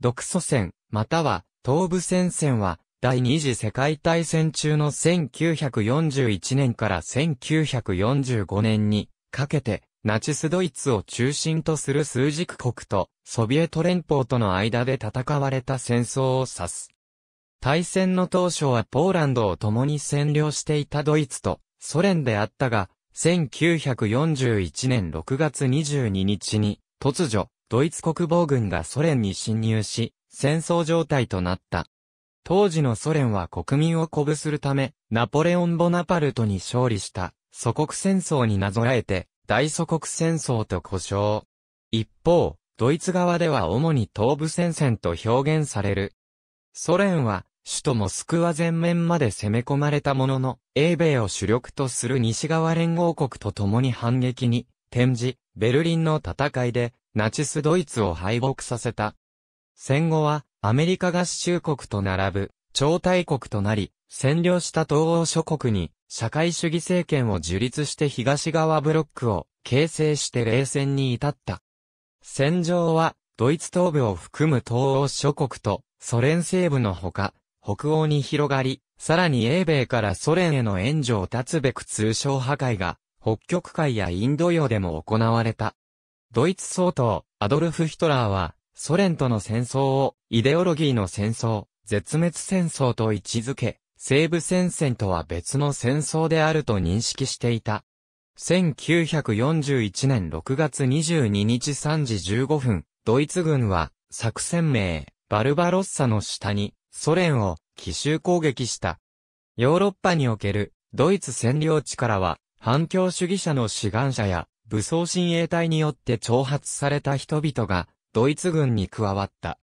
独祖戦、または、東部戦線は、第二次世界大戦中の1941年から1945年にかけて、ナチスドイツを中心とする数軸国とソビエト連邦との間で戦われた戦争を指す。大戦の当初はポーランドを共に占領していたドイツとソ連であったが、1941年6月22日に突如、ドイツ国防軍がソ連に侵入し、戦争状態となった。当時のソ連は国民を鼓舞するため、ナポレオン・ボナパルトに勝利した、祖国戦争になぞらえて、大祖国戦争と呼称。一方、ドイツ側では主に東部戦線と表現される。ソ連は、首都モスクワ全面まで攻め込まれたものの、英米を主力とする西側連合国と共に反撃に、転じ、ベルリンの戦いで、ナチスドイツを敗北させた。戦後は、アメリカ合衆国と並ぶ、超大国となり、占領した東欧諸国に、社会主義政権を樹立して東側ブロックを形成して冷戦に至った。戦場は、ドイツ東部を含む東欧諸国と、ソ連西部のほか、北欧に広がり、さらに英米からソ連への援助を断つべく通商破壊が、北極海やインド洋でも行われた。ドイツ総統、アドルフ・ヒトラーは、ソ連との戦争を、イデオロギーの戦争、絶滅戦争と位置づけ、西部戦線とは別の戦争であると認識していた。1941年6月22日3時15分、ドイツ軍は、作戦名、バルバロッサの下に、ソ連を、奇襲攻撃した。ヨーロッパにおける、ドイツ占領地からは、反共主義者の志願者や、武装親衛隊によって挑発された人々が、ドイツ軍に加わった。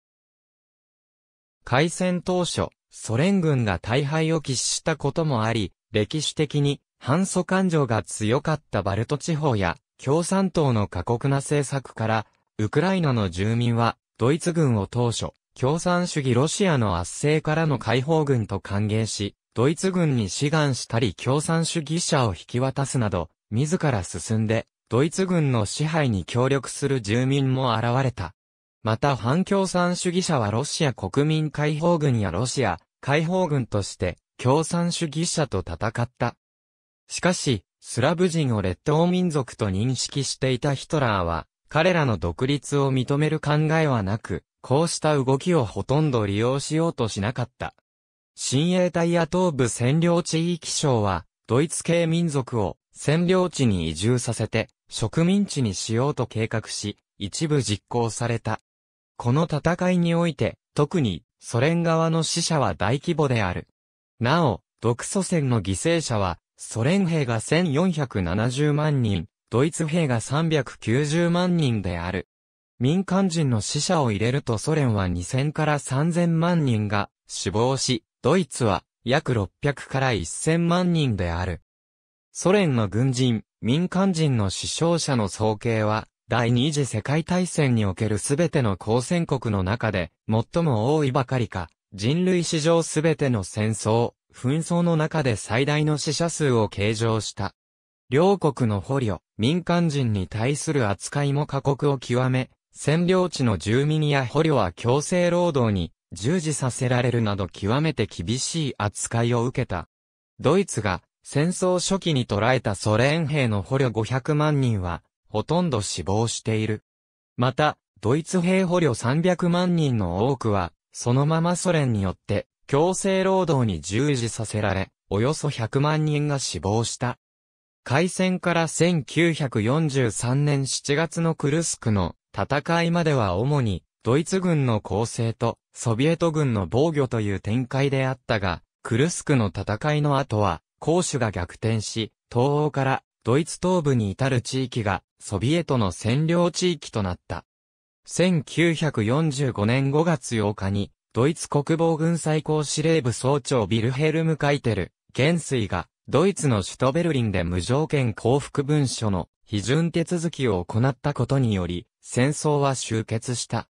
開戦当初、ソ連軍が大敗を喫したこともあり、歴史的に反祖感情が強かったバルト地方や共産党の過酷な政策から、ウクライナの住民はドイツ軍を当初、共産主義ロシアの圧政からの解放軍と歓迎し、ドイツ軍に志願したり共産主義者を引き渡すなど、自ら進んでドイツ軍の支配に協力する住民も現れた。また反共産主義者はロシア国民解放軍やロシア解放軍として共産主義者と戦った。しかし、スラブ人を劣等民族と認識していたヒトラーは、彼らの独立を認める考えはなく、こうした動きをほとんど利用しようとしなかった。親衛隊や東部占領地域省は、ドイツ系民族を占領地に移住させて、植民地にしようと計画し、一部実行された。この戦いにおいて、特にソ連側の死者は大規模である。なお、独ソ戦の犠牲者は、ソ連兵が1470万人、ドイツ兵が390万人である。民間人の死者を入れるとソ連は2000から3000万人が死亡し、ドイツは約600から1000万人である。ソ連の軍人、民間人の死傷者の総計は、第二次世界大戦におけるすべての交戦国の中で、最も多いばかりか、人類史上すべての戦争、紛争の中で最大の死者数を計上した。両国の捕虜、民間人に対する扱いも過酷を極め、占領地の住民や捕虜は強制労働に従事させられるなど極めて厳しい扱いを受けた。ドイツが戦争初期に捕らえたソ連兵の捕虜500万人は、ほとんど死亡している。また、ドイツ兵捕虜300万人の多くは、そのままソ連によって強制労働に従事させられ、およそ100万人が死亡した。開戦から1943年7月のクルスクの戦いまでは主にドイツ軍の攻勢とソビエト軍の防御という展開であったが、クルスクの戦いの後は公主が逆転し、東欧からドイツ東部に至る地域がソビエトの占領地域となった。1945年5月8日に、ドイツ国防軍最高司令部総長ビルヘルム・カイテル、元帥が、ドイツの首都ベルリンで無条件降伏文書の批准手続きを行ったことにより、戦争は終結した。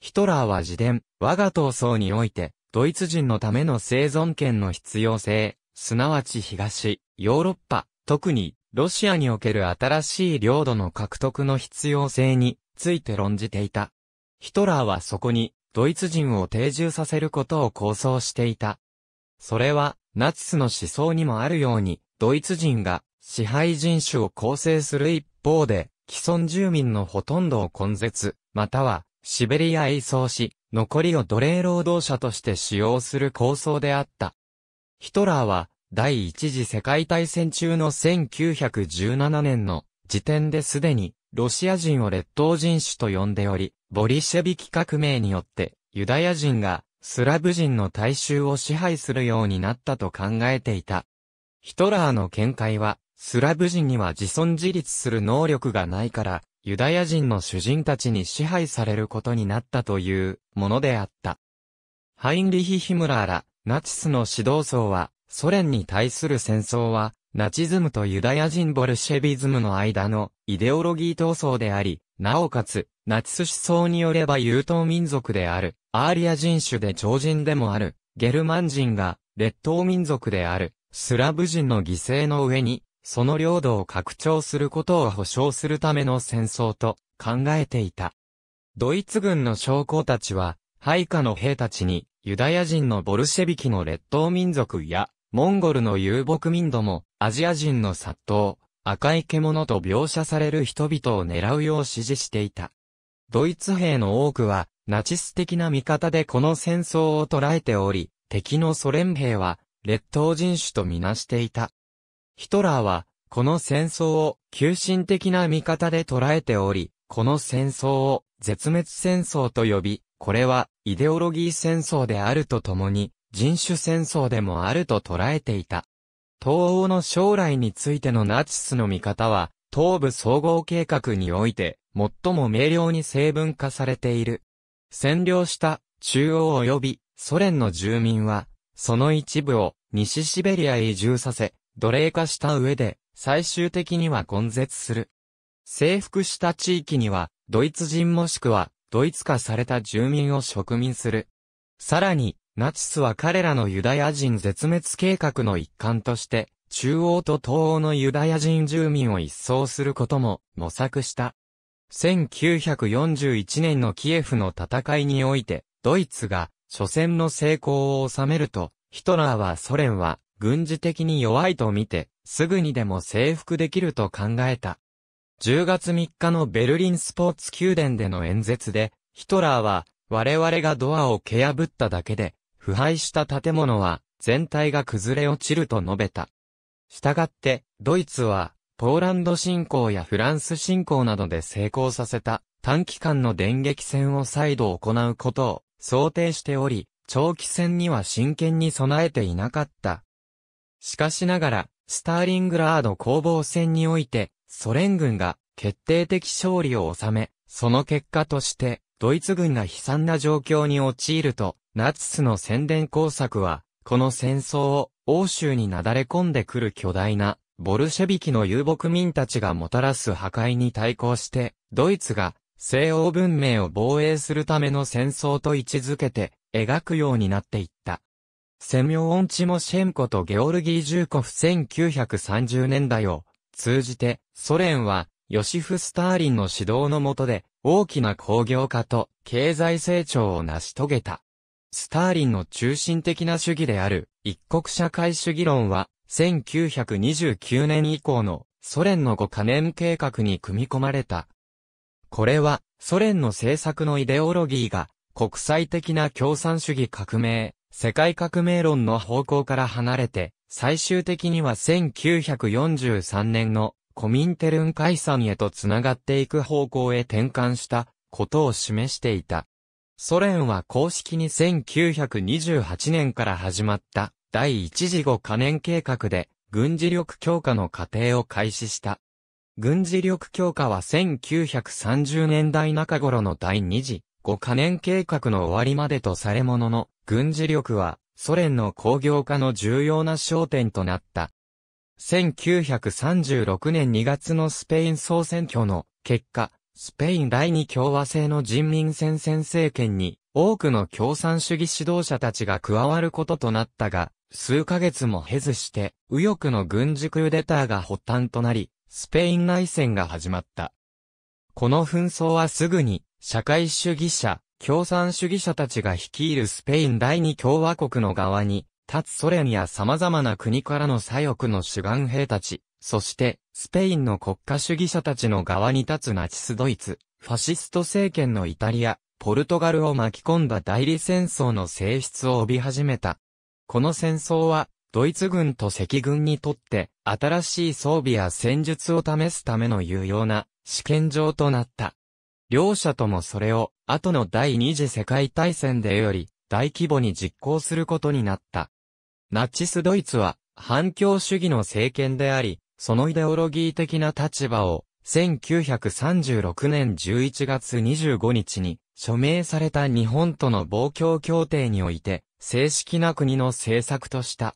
ヒトラーは自伝、我が闘争において、ドイツ人のための生存権の必要性、すなわち東、ヨーロッパ、特にロシアにおける新しい領土の獲得の必要性について論じていた。ヒトラーはそこにドイツ人を定住させることを構想していた。それはナチスの思想にもあるようにドイツ人が支配人種を構成する一方で既存住民のほとんどを根絶、またはシベリアへ移送し、残りを奴隷労働者として使用する構想であった。ヒトラーは第一次世界大戦中の1917年の時点ですでにロシア人を列島人種と呼んでおり、ボリシェビキ革命によってユダヤ人がスラブ人の大衆を支配するようになったと考えていた。ヒトラーの見解は、スラブ人には自尊自立する能力がないから、ユダヤ人の主人たちに支配されることになったというものであった。ハインリヒ・ヒムラーら、ナチスの指導層は、ソ連に対する戦争は、ナチズムとユダヤ人ボルシェビズムの間のイデオロギー闘争であり、なおかつ、ナチス思想によれば優等民族である、アーリア人種で超人でもある、ゲルマン人が、劣等民族である、スラブ人の犠牲の上に、その領土を拡張することを保障するための戦争と考えていた。ドイツ軍の将校たちは、配下の兵たちに、ユダヤ人のボルシェビキの列島民族や、モンゴルの遊牧民度も、アジア人の殺到、赤い獣と描写される人々を狙うよう指示していた。ドイツ兵の多くは、ナチス的な見方でこの戦争を捉えており、敵のソ連兵は、列島人種とみなしていた。ヒトラーは、この戦争を、急進的な見方で捉えており、この戦争を、絶滅戦争と呼び、これは、イデオロギー戦争であるとともに、人種戦争でもあると捉えていた。東欧の将来についてのナチスの見方は、東部総合計画において、最も明瞭に成分化されている。占領した中央及びソ連の住民は、その一部を西シベリアへ移住させ、奴隷化した上で、最終的には根絶する。征服した地域には、ドイツ人もしくはドイツ化された住民を植民する。さらに、ナチスは彼らのユダヤ人絶滅計画の一環として、中央と東欧のユダヤ人住民を一掃することも模索した。1941年のキエフの戦いにおいて、ドイツが初戦の成功を収めると、ヒトラーはソ連は軍事的に弱いと見て、すぐにでも征服できると考えた。10月3日のベルリンスポーツ宮殿での演説で、ヒトラーは、我々がドアを蹴破っただけで、腐敗した建物は、全体が崩れ落ちると述べた。したがって、ドイツは、ポーランド侵攻やフランス侵攻などで成功させた短期間の電撃戦を再度行うことを想定しており、長期戦には真剣に備えていなかった。しかしながら、スターリングラード攻防戦において、ソ連軍が決定的勝利を収め、その結果として、ドイツ軍が悲惨な状況に陥ると、ナチスの宣伝工作は、この戦争を欧州になだれ込んでくる巨大なボルシェビキの遊牧民たちがもたらす破壊に対抗して、ドイツが西欧文明を防衛するための戦争と位置づけて描くようになっていった。セミョオン・チモシェンコとゲオルギー・ジューコフ1930年代を通じて、ソ連は、ヨシフ・スターリンの指導の下で、大きな工業化と経済成長を成し遂げた。スターリンの中心的な主義である、一国社会主義論は、1929年以降のソ連の5カ年計画に組み込まれた。これは、ソ連の政策のイデオロギーが、国際的な共産主義革命、世界革命論の方向から離れて、最終的には1943年のコミンテルン解散へと繋がっていく方向へ転換したことを示していた。ソ連は公式に1928年から始まった第一次後可燃計画で軍事力強化の過程を開始した。軍事力強化は1930年代中頃の第二次後可燃計画の終わりまでとされものの、軍事力はソ連の工業化の重要な焦点となった。1936年2月のスペイン総選挙の結果、スペイン第二共和制の人民戦線政権に多くの共産主義指導者たちが加わることとなったが、数ヶ月も経ずして、右翼の軍事クーデターが発端となり、スペイン内戦が始まった。この紛争はすぐに、社会主義者、共産主義者たちが率いるスペイン第二共和国の側に、立つソ連や様々な国からの左翼の主眼兵たち、そして、スペインの国家主義者たちの側に立つナチスドイツ、ファシスト政権のイタリア、ポルトガルを巻き込んだ代理戦争の性質を帯び始めた。この戦争は、ドイツ軍と赤軍にとって、新しい装備や戦術を試すための有用な試験場となった。両者ともそれを、後の第二次世界大戦でより、大規模に実行することになった。ナチスドイツは、反共主義の政権であり、そのイデオロギー的な立場を、1936年11月25日に、署名された日本との防共協定において、正式な国の政策とした。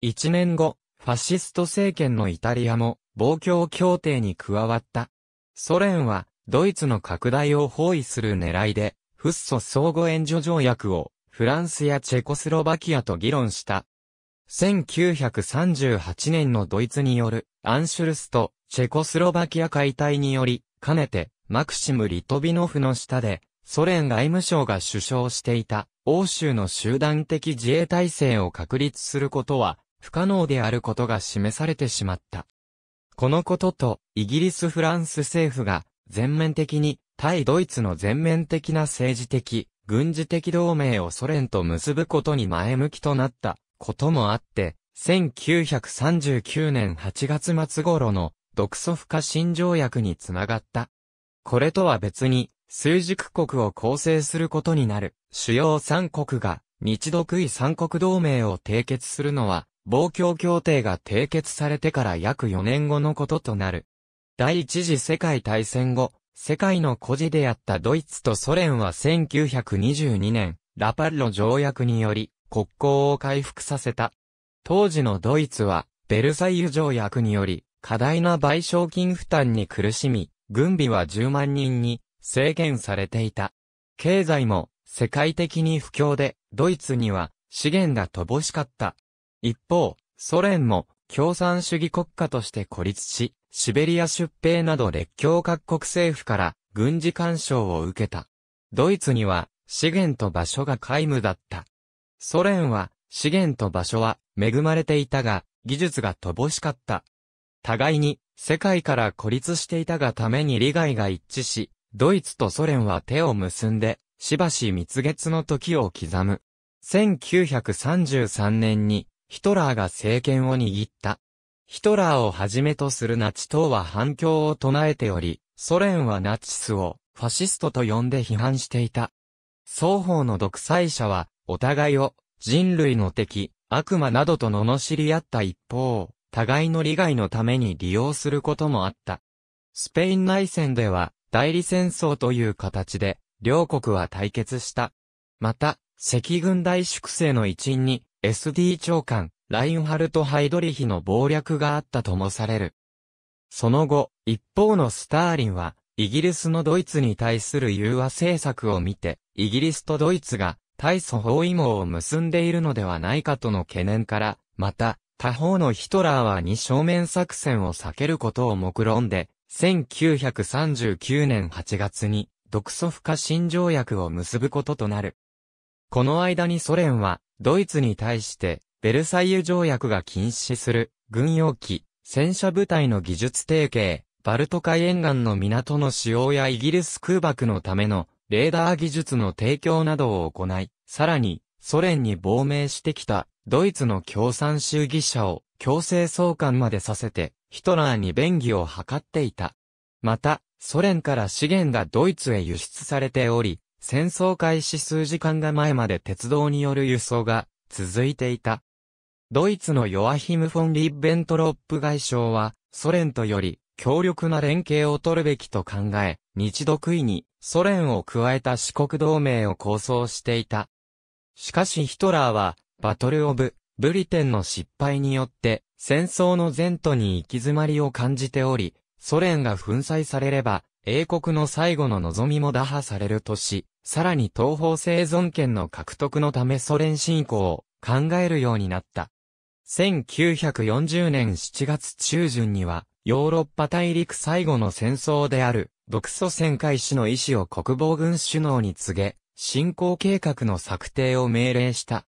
一年後、ファシスト政権のイタリアも、防共協定に加わった。ソ連は、ドイツの拡大を包囲する狙いで、フッソ相互援助条約をフランスやチェコスロバキアと議論した。1938年のドイツによるアンシュルスト、チェコスロバキア解体により、かねてマクシム・リトビノフの下で、ソ連外務省が首相していた欧州の集団的自衛体制を確立することは不可能であることが示されてしまった。このことと、イギリス・フランス政府が全面的に対ドイツの全面的な政治的、軍事的同盟をソ連と結ぶことに前向きとなったこともあって、1939年8月末頃の独ソ不可侵条約につながった。これとは別に、数軸国を構成することになる主要3国が日独位三国同盟を締結するのは、防共協定が締結されてから約4年後のこととなる。第一次世界大戦後、世界の孤児であったドイツとソ連は1922年、ラパルロ条約により、国交を回復させた。当時のドイツは、ベルサイユ条約により、過大な賠償金負担に苦しみ、軍備は10万人に制限されていた。経済も世界的に不況で、ドイツには資源が乏しかった。一方、ソ連も共産主義国家として孤立し、シベリア出兵など列強各国政府から軍事干渉を受けた。ドイツには資源と場所が皆無だった。ソ連は資源と場所は恵まれていたが、技術が乏しかった。互いに世界から孤立していたがために利害が一致し、ドイツとソ連は手を結んで、しばし蜜月の時を刻む。1933年にヒトラーが政権を握った。ヒトラーをはじめとするナチ党は反響を唱えており、ソ連はナチスをファシストと呼んで批判していた。双方の独裁者は、お互いを人類の敵、悪魔などと罵り合った一方、互いの利害のために利用することもあった。スペイン内戦では、代理戦争という形で、両国は対決した。また、赤軍大粛清の一員に、SD 長官、ラインハルト・ハイドリヒの謀略があったともされる。その後、一方のスターリンは、イギリスのドイツに対する融和政策を見て、イギリスとドイツが対祖包囲網を結んでいるのではないかとの懸念から、また、他方のヒトラーは二正面作戦を避けることを目論んで、1939年8月に、独ソ不可侵条約を結ぶこととなる。この間にソ連は、ドイツに対して、ベルサイユ条約が禁止する、軍用機、戦車部隊の技術提携、バルト海沿岸の港の使用やイギリス空爆のための、レーダー技術の提供などを行い、さらに、ソ連に亡命してきた、ドイツの共産主義者を、強制送還までさせて、ヒトラーに便宜を図っていた。また、ソ連から資源がドイツへ輸出されており、戦争開始数時間が前まで鉄道による輸送が続いていた。ドイツのヨアヒム・フォン・リッベントロップ外相は、ソ連とより強力な連携を取るべきと考え、日独位にソ連を加えた四国同盟を構想していた。しかしヒトラーは、バトル・オブ・ブリテンの失敗によって、戦争の前途に行き詰まりを感じており、ソ連が粉砕されれば、英国の最後の望みも打破されるとし、さらに東方生存権の獲得のためソ連侵攻を考えるようになった。1940年7月中旬には、ヨーロッパ大陸最後の戦争である、独ソ戦開始の意思を国防軍首脳に告げ、侵攻計画の策定を命令した。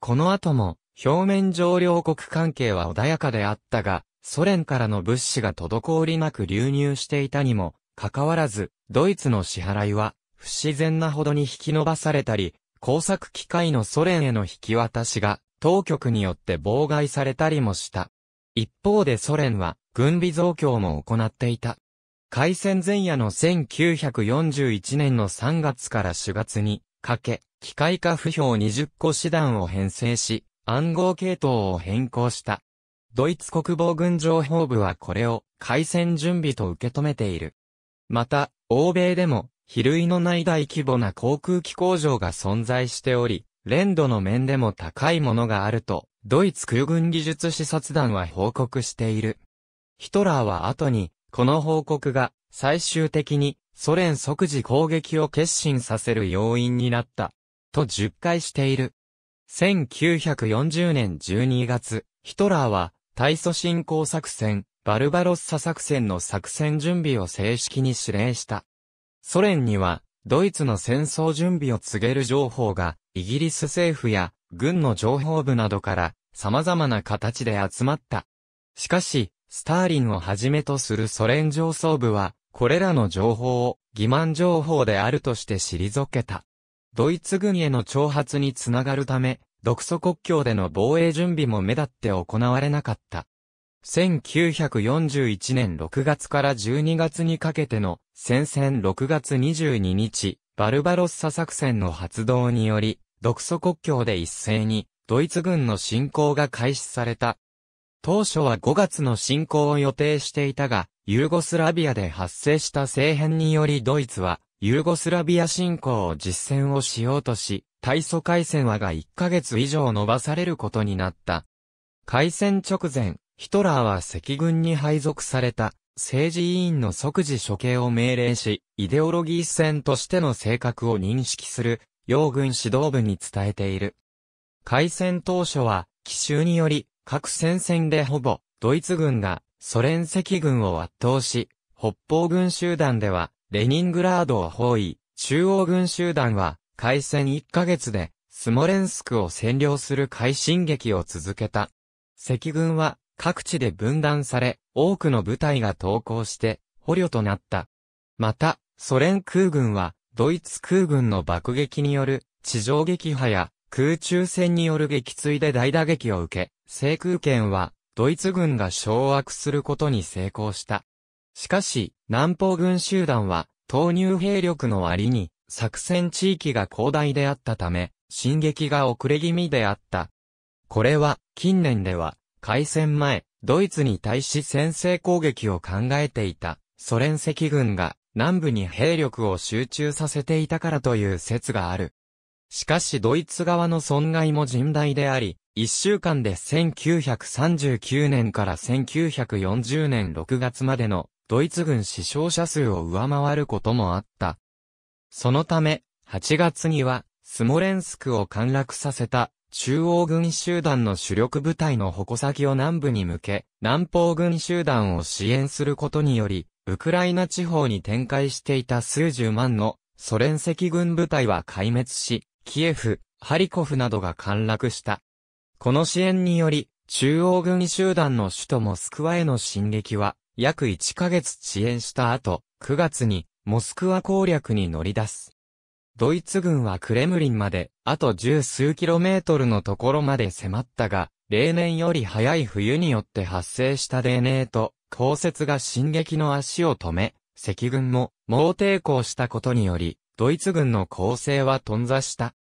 この後も、表面上両国関係は穏やかであったが、ソ連からの物資が滞りなく流入していたにも、かかわらず、ドイツの支払いは、不自然なほどに引き伸ばされたり、工作機械のソ連への引き渡しが当局によって妨害されたりもした。一方でソ連は軍備増強も行っていた。開戦前夜の1941年の3月から4月にかけ、機械化不評20個師団を編成し、暗号系統を変更した。ドイツ国防軍情報部はこれを開戦準備と受け止めている。また、欧米でも比類のない大規模な航空機工場が存在しており、連度の面でも高いものがあると、ドイツ空軍技術視察団は報告している。ヒトラーは後に、この報告が最終的にソ連即時攻撃を決心させる要因になった、と述懐している。1940年12月、ヒトラーは大祖侵攻作戦、バルバロッサ作戦の作戦準備を正式に指令した。ソ連には、ドイツの戦争準備を告げる情報が、イギリス政府や軍の情報部などから様々な形で集まった。しかし、スターリンをはじめとするソ連上層部は、これらの情報を欺瞞情報であるとして退けた。ドイツ軍への挑発につながるため、独ソ国境での防衛準備も目立って行われなかった。1941年6月から12月にかけての戦線6月22日、バルバロッサ作戦の発動により、独ソ国境で一斉にドイツ軍の侵攻が開始された。当初は5月の侵攻を予定していたが、ユーゴスラビアで発生した政変によりドイツは、ユーゴスラビア侵攻を実践をしようとし、大ソ海戦はが1ヶ月以上延ばされることになった。海戦直前、ヒトラーは赤軍に配属された政治委員の即時処刑を命令し、イデオロギー戦としての性格を認識する、洋軍指導部に伝えている。開戦当初は、奇襲により、各戦線でほぼ、ドイツ軍が、ソ連赤軍を圧倒し、北方軍集団では、レニングラードを包囲、中央軍集団は、開戦1ヶ月で、スモレンスクを占領する快進撃を続けた。赤軍は、各地で分断され、多くの部隊が投降して、捕虜となった。また、ソ連空軍は、ドイツ空軍の爆撃による、地上撃破や、空中戦による撃墜で大打撃を受け、制空権は、ドイツ軍が掌握することに成功した。しかし、南方軍集団は、投入兵力の割に、作戦地域が広大であったため、進撃が遅れ気味であった。これは、近年では、開戦前、ドイツに対し先制攻撃を考えていたソ連赤軍が南部に兵力を集中させていたからという説がある。しかしドイツ側の損害も甚大であり、一週間で1939年から1940年6月までのドイツ軍死傷者数を上回ることもあった。そのため、8月にはスモレンスクを陥落させた中央軍集団の主力部隊の矛先を南部に向け、南方軍集団を支援することにより、ウクライナ地方に展開していた数十万のソ連赤軍部隊は壊滅し、キエフ、ハリコフなどが陥落した。この支援により、中央軍集団の首都モスクワへの進撃は、約1ヶ月遅延した後、9月に、モスクワ攻略に乗り出す。ドイツ軍はクレムリンまで、あと十数キロメートルのところまで迫ったが、例年より早い冬によって発生したデーネーと、降雪が進撃の足を止め、赤軍も猛抵抗したことにより、ドイツ軍の攻勢は頓挫した。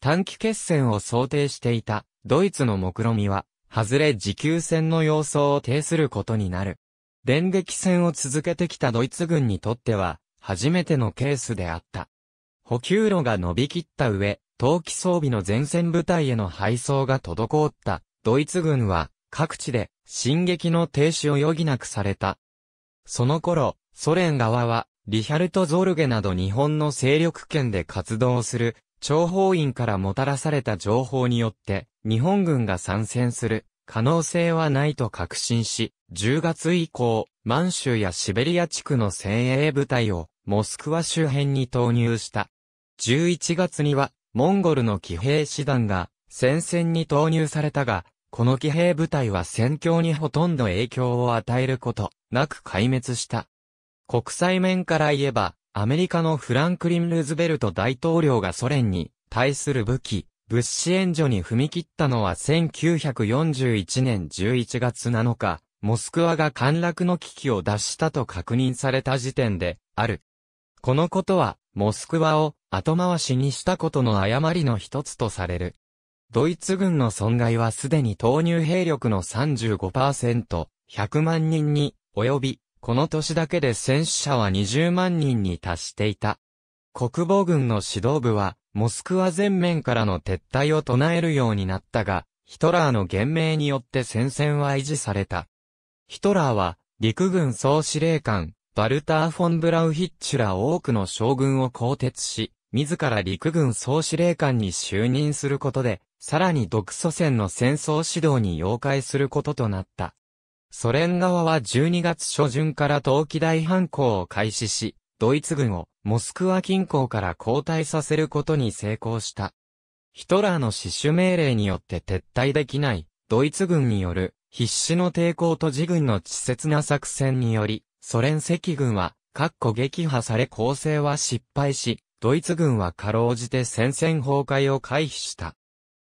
短期決戦を想定していた、ドイツの目論みは、外れ持久戦の様相を呈することになる。電撃戦を続けてきたドイツ軍にとっては、初めてのケースであった。補給路が伸びきった上、冬季装備の前線部隊への配送が滞った、ドイツ軍は、各地で、進撃の停止を余儀なくされた。その頃、ソ連側は、リヒャルト・ゾルゲなど日本の勢力圏で活動する、諜報員からもたらされた情報によって、日本軍が参戦する、可能性はないと確信し、10月以降、満州やシベリア地区の精鋭部隊を、モスクワ周辺に投入した。11月には、モンゴルの騎兵師団が戦線に投入されたが、この騎兵部隊は戦況にほとんど影響を与えることなく壊滅した。国際面から言えば、アメリカのフランクリン・ルーズベルト大統領がソ連に対する武器、物資援助に踏み切ったのは1941年11月7日、モスクワが陥落の危機を脱したと確認された時点である。このことは、モスクワを後回しにしたことの誤りの一つとされる。ドイツ軍の損害はすでに投入兵力の35%、100万人に及び、この年だけで戦死者は20万人に達していた。国防軍の指導部は、モスクワ全面からの撤退を唱えるようになったが、ヒトラーの言明によって戦線は維持された。ヒトラーは、陸軍総司令官、バルター・フォン・ブラウヒッチュら多くの将軍を更迭し、自ら陸軍総司令官に就任することで、さらに独ソ戦の戦争指導に要介することとなった。ソ連側は12月初旬から冬季大反抗を開始し、ドイツ軍をモスクワ近郊から後退させることに成功した。ヒトラーの死守命令によって撤退できないドイツ軍による必死の抵抗と自軍の稚拙な作戦により、ソ連赤軍は、各個撃破され攻勢は失敗し、ドイツ軍はかろうじて戦線崩壊を回避した。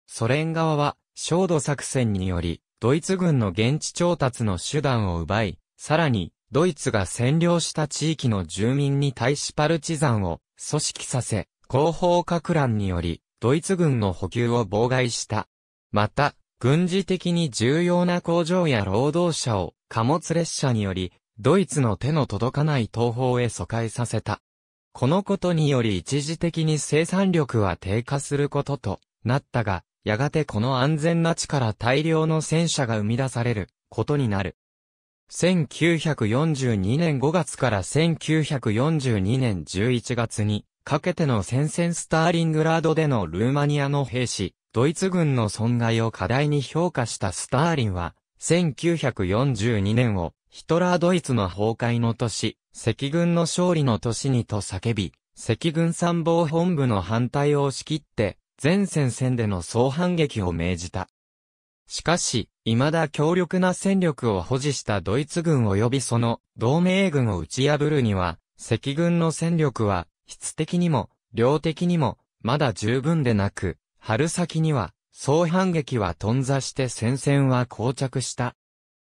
ソ連側は、焦土作戦により、ドイツ軍の現地調達の手段を奪い、さらに、ドイツが占領した地域の住民に対しパルチザンを組織させ、後方拡乱により、ドイツ軍の補給を妨害した。また、軍事的に重要な工場や労働者を貨物列車によりドイツの手の届かない東方へ疎開させた。このことにより一時的に生産力は低下することとなったが、やがてこの安全な地から大量の戦車が生み出されることになる。1942年5月から1942年11月にかけての戦線スターリングラードでのルーマニアの兵士、ドイツ軍の損害を過大に評価したスターリンは、1942年をヒトラードイツの崩壊の年、赤軍の勝利の年にと叫び、赤軍参謀本部の反対を押し切って、全戦線での総反撃を命じた。しかし、未だ強力な戦力を保持したドイツ軍及びその同盟軍を打ち破るには、赤軍の戦力は、質的にも、量的にも、まだ十分でなく、春先には、総反撃は頓挫して戦線は膠着した。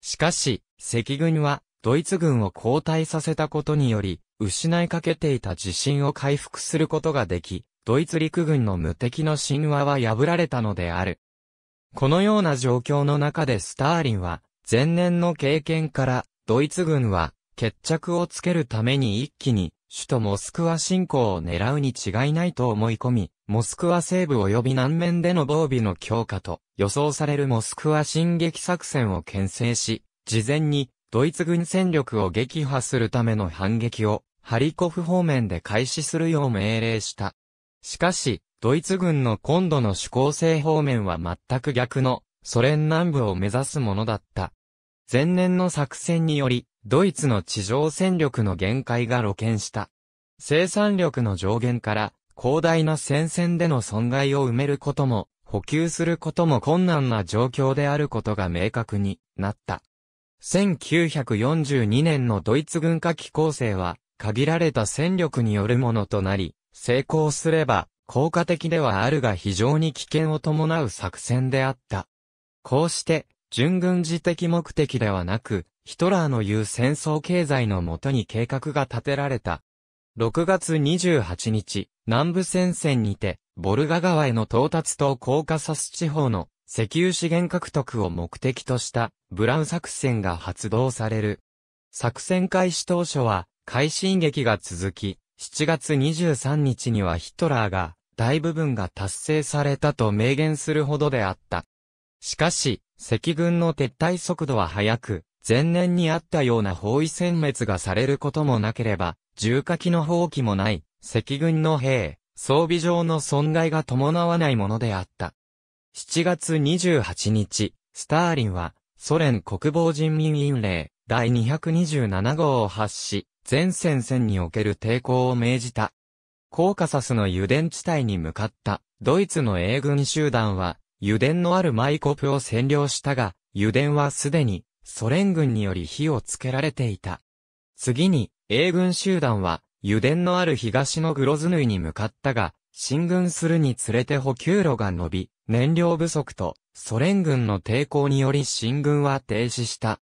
しかし、赤軍は、ドイツ軍を後退させたことにより、失いかけていた自信を回復することができ、ドイツ陸軍の無敵の神話は破られたのである。このような状況の中でスターリンは、前年の経験から、ドイツ軍は、決着をつけるために一気に、首都モスクワ侵攻を狙うに違いないと思い込み、モスクワ西部及び南面での防備の強化と、予想されるモスクワ進撃作戦を牽制し、事前にドイツ軍戦力を撃破するための反撃をハリコフ方面で開始するよう命令した。しかし、ドイツ軍の今度の主攻勢方面は全く逆のソ連南部を目指すものだった。前年の作戦により、ドイツの地上戦力の限界が露見した。生産力の上限から、広大な戦線での損害を埋めることも補給することも困難な状況であることが明確になった。1942年のドイツ軍火器構成は、限られた戦力によるものとなり、成功すれば、効果的ではあるが非常に危険を伴う作戦であった。こうして、準軍事的目的ではなく、ヒトラーの言う戦争経済のもとに計画が立てられた。6月28日、南部戦線にて、ボルガ川への到達とコーカサス地方の石油資源獲得を目的としたブラウン作戦が発動される。作戦開始当初は快進撃が続き、7月23日にはヒトラーが大部分が達成されたと明言するほどであった。しかし、赤軍の撤退速度は速く、前年にあったような包囲殲滅がされることもなければ、重火器の放棄もない、赤軍の兵、装備上の損害が伴わないものであった。7月28日、スターリンは、ソ連国防人民委員令第227号を発し、全戦線における抵抗を命じた。コーカサスの油田地帯に向かったドイツの英軍集団は油田のあるマイコプを占領したが、油田はすでにソ連軍により火をつけられていた。次に英軍集団は油田のある東のグロズヌイに向かったが、進軍するにつれて補給路が伸び、燃料不足とソ連軍の抵抗により進軍は停止した。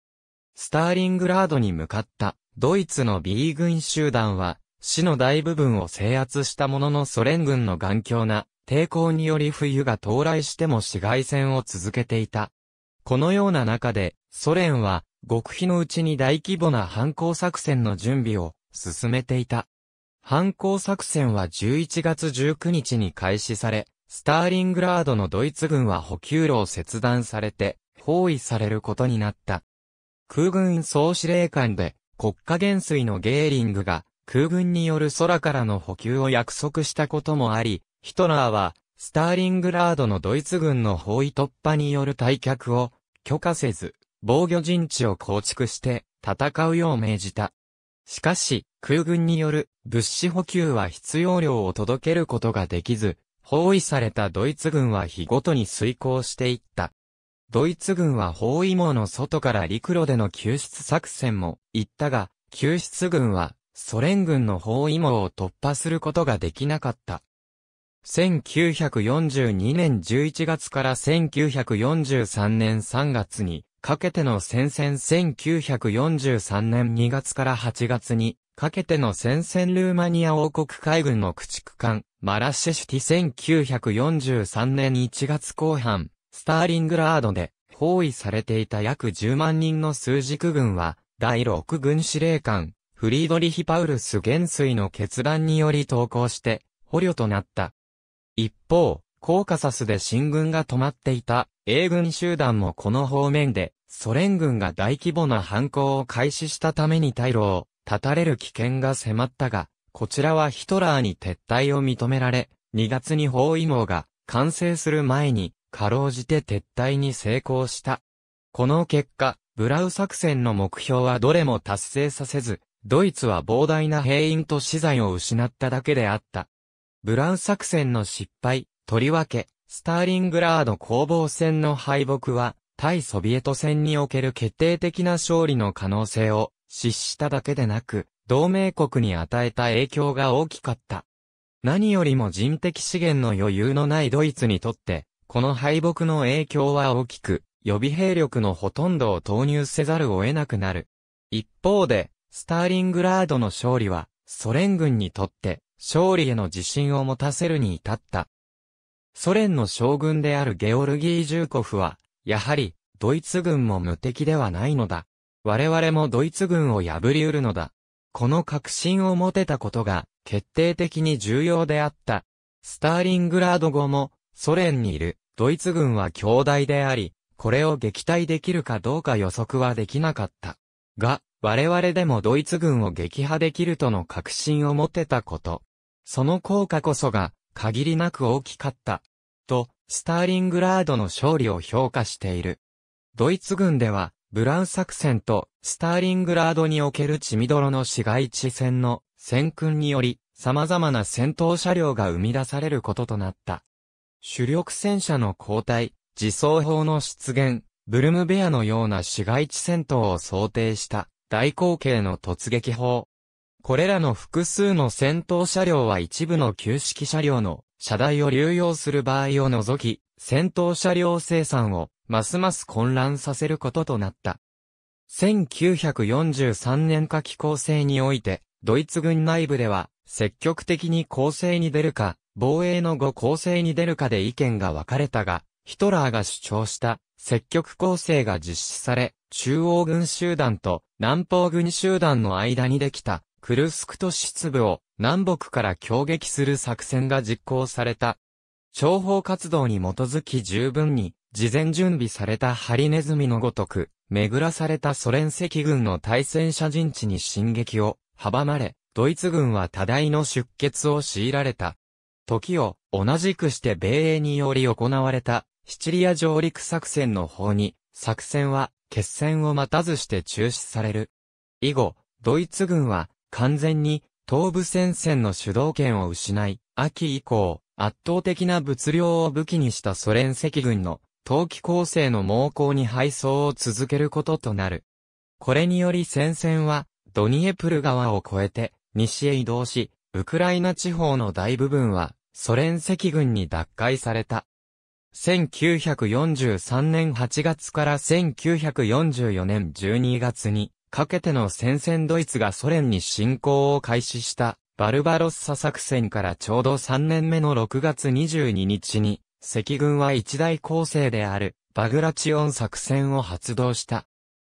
スターリングラードに向かったドイツの B 軍集団は、市の大部分を制圧したもののソ連軍の頑強な抵抗により冬が到来しても市街戦を続けていた。このような中で、ソ連は、極秘のうちに大規模な反抗作戦の準備を進めていた。反抗作戦は11月19日に開始され、スターリングラードのドイツ軍は補給路を切断されて、包囲されることになった。空軍総司令官で、国家元帥のゲーリングが、空軍による空からの補給を約束したこともあり、ヒトラーは、スターリングラードのドイツ軍の包囲突破による退却を許可せず、防御陣地を構築して戦うよう命じた。しかし、空軍による物資補給は必要量を届けることができず、包囲されたドイツ軍は日ごとに遂行していった。ドイツ軍は包囲網の外から陸路での救出作戦も行ったが、救出軍はソ連軍の包囲網を突破することができなかった。1942年11月から1943年3月にかけての戦線1943年2月から8月に、かけての戦線ルーマニア王国海軍の駆逐艦、マラッシェシュティ1943年1月後半、スターリングラードで包囲されていた約10万人の数軸軍は、第6軍司令官、フリードリヒ・パウルス元帥の決断により投降して、捕虜となった。一方、コーカサスで進軍が止まっていた英軍集団もこの方面でソ連軍が大規模な反抗を開始したために退路を断たれる危険が迫ったが、こちらはヒトラーに撤退を認められ、2月に包囲網が完成する前に、かろうじて撤退に成功した。この結果、ブラウ作戦の目標はどれも達成させず、ドイツは膨大な兵員と資材を失っただけであった。ブラウ作戦の失敗とりわけ、スターリングラード攻防戦の敗北は、対ソビエト戦における決定的な勝利の可能性を失しただけでなく、同盟国に与えた影響が大きかった。何よりも人的資源の余裕のないドイツにとって、この敗北の影響は大きく、予備兵力のほとんどを投入せざるを得なくなる。一方で、スターリングラードの勝利は、ソ連軍にとって、勝利への自信を持たせるに至った。ソ連の将軍であるゲオルギー・ジューコフは、やはり、ドイツ軍も無敵ではないのだ。我々もドイツ軍を破り得るのだ。この確信を持てたことが、決定的に重要であった。スターリングラード後も、ソ連にいる、ドイツ軍は強大であり、これを撃退できるかどうか予測はできなかった。が、我々でもドイツ軍を撃破できるとの確信を持てたこと。その効果こそが、限りなく大きかった、と、スターリングラードの勝利を評価している。ドイツ軍では、ブラウン作戦とスターリングラードにおける血みどろの市街地戦の戦訓により、様々な戦闘車両が生み出されることとなった。主力戦車の交代、自走砲の出現、ブルムベアのような市街地戦闘を想定した大口径の突撃砲、これらの複数の戦闘車両は一部の旧式車両の車台を流用する場合を除き、戦闘車両生産をますます混乱させることとなった。1943年夏季構成において、ドイツ軍内部では、積極的に攻勢に出るか、防衛の後攻勢に出るかで意見が分かれたが、ヒトラーが主張した積極攻勢が実施され、中央軍集団と南方軍集団の間にできたクルスクと湿部を南北から攻撃する作戦が実行された。諜報活動に基づき十分に事前準備されたハリネズミのごとく、巡らされたソ連赤軍の対戦車陣地に進撃を阻まれ、ドイツ軍は多大の出血を強いられた。時を同じくして米英により行われたシチリア上陸作戦の方に、作戦は決戦を待たずして中止される。以後、ドイツ軍は完全に東部戦線の主導権を失い、秋以降、圧倒的な物量を武器にしたソ連赤軍の冬季攻勢の猛攻に敗走を続けることとなる。これにより戦線はドニエプル川を越えて西へ移動し、ウクライナ地方の大部分はソ連赤軍に奪回された。1943年8月から1944年12月にかけての戦線ドイツがソ連に侵攻を開始したバルバロッサ作戦からちょうど3年目の6月22日に、赤軍は一大攻勢であるバグラチオン作戦を発動した。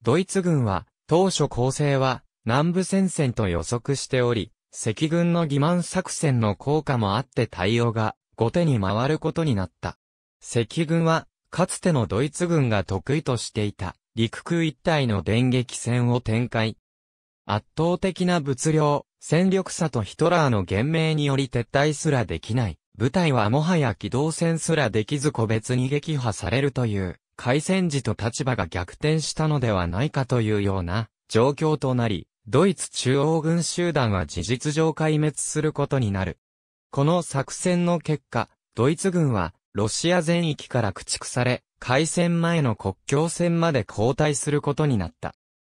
ドイツ軍は当初攻勢は南部戦線と予測しており、赤軍の欺瞞作戦の効果もあって対応が後手に回ることになった。赤軍はかつてのドイツ軍が得意としていた陸空一体の電撃戦を展開。圧倒的な物量、戦力差とヒトラーの言明により撤退すらできない。部隊はもはや機動戦すらできず個別に撃破されるという、開戦時と立場が逆転したのではないかというような状況となり、ドイツ中央軍集団は事実上壊滅することになる。この作戦の結果、ドイツ軍はロシア全域から駆逐され、開戦前の国境線まで後退することになった。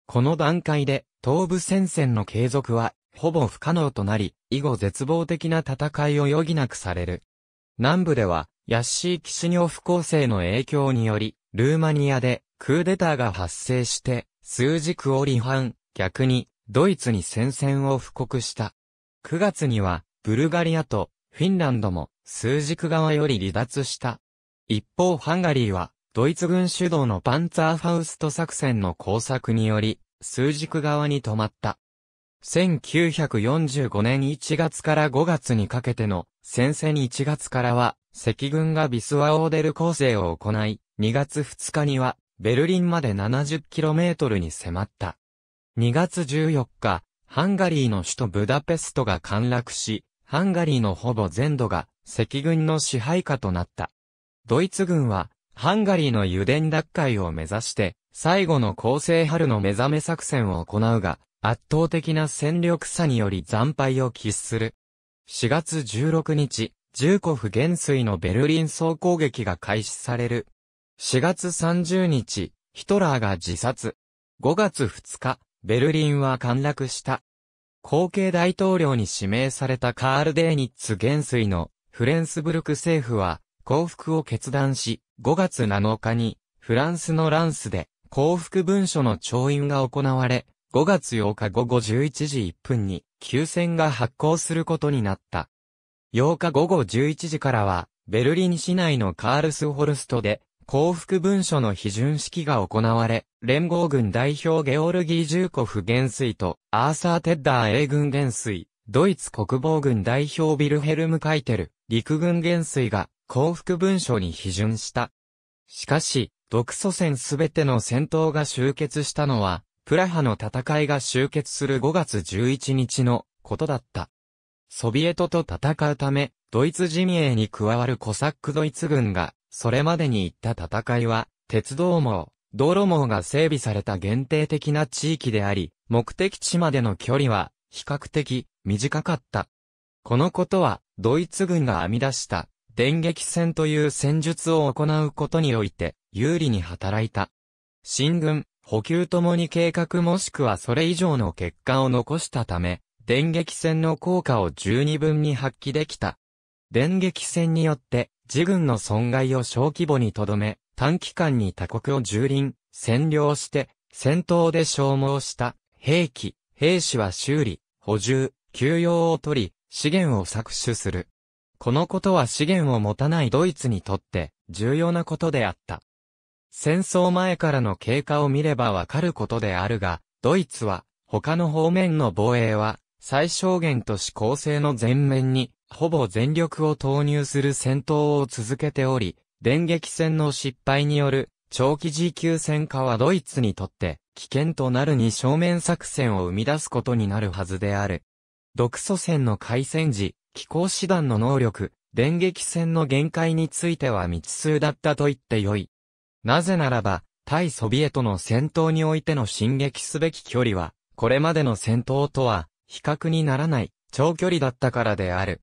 この段階で、東部戦線の継続は、ほぼ不可能となり、以後絶望的な戦いを余儀なくされる。南部では、ヤッシー・キシニョフ構成の影響により、ルーマニアで、クーデターが発生して、数軸を離反、逆に、ドイツに戦線を布告した。9月には、ブルガリアとフィンランドも、数軸側より離脱した。一方ハンガリーは、ドイツ軍主導のパンツァーファウスト作戦の工作により、数軸側に止まった。1945年1月から5月にかけての戦線1月からは、赤軍がビスワオーデル構成を行い、2月2日には、ベルリンまで 70km に迫った。2月14日、ハンガリーの首都ブダペストが陥落し、ハンガリーのほぼ全土が赤軍の支配下となった。ドイツ軍は、ハンガリーの油田奪回を目指して、最後の攻勢春の目覚め作戦を行うが、圧倒的な戦力差により惨敗を喫する。4月16日、重古府元帥のベルリン総攻撃が開始される。4月30日、ヒトラーが自殺。5月2日、ベルリンは陥落した。後継大統領に指名されたカール・デーニッツ元帥のフレンスブルク政府は降伏を決断し、5月7日にフランスのランスで降伏文書の調印が行われ、5月8日午後11時1分に休戦が発行することになった。8日午後11時からは、ベルリン市内のカールスホルストで降伏文書の批准式が行われ、連合軍代表ゲオルギー・ジューコフ元帥と、アーサー・テッダー英軍元帥、ドイツ国防軍代表ビルヘルム・カイテル、陸軍元帥が、降伏文書に批准した。しかし、独ソ戦すべての戦闘が終結したのは、プラハの戦いが終結する5月11日のことだった。ソビエトと戦うため、ドイツ陣営に加わるコサックドイツ軍がそれまでに行った戦いは、鉄道網、道路網が整備された限定的な地域であり、目的地までの距離は、比較的、短かった。このことは、ドイツ軍が編み出した、電撃戦という戦術を行うことにおいて、有利に働いた。進軍、補給ともに計画もしくはそれ以上の結果を残したため、電撃戦の効果を十二分に発揮できた。電撃戦によって、自軍の損害を小規模にとどめ、短期間に他国を蹂躙、占領して、戦闘で消耗した兵器、兵士は修理、補充、休養を取り、資源を搾取する。このことは資源を持たないドイツにとって重要なことであった。戦争前からの経過を見ればわかることであるが、ドイツは他の方面の防衛は最小限とし構成の前面にほぼ全力を投入する戦闘を続けており、電撃戦の失敗による長期 G 級戦化はドイツにとって危険となるに正面作戦を生み出すことになるはずである。独ソ戦の開戦時、気候師団の能力、電撃戦の限界については未知数だったと言ってよい。なぜならば、対ソビエトの戦闘においての進撃すべき距離は、これまでの戦闘とは、比較にならない、長距離だったからである。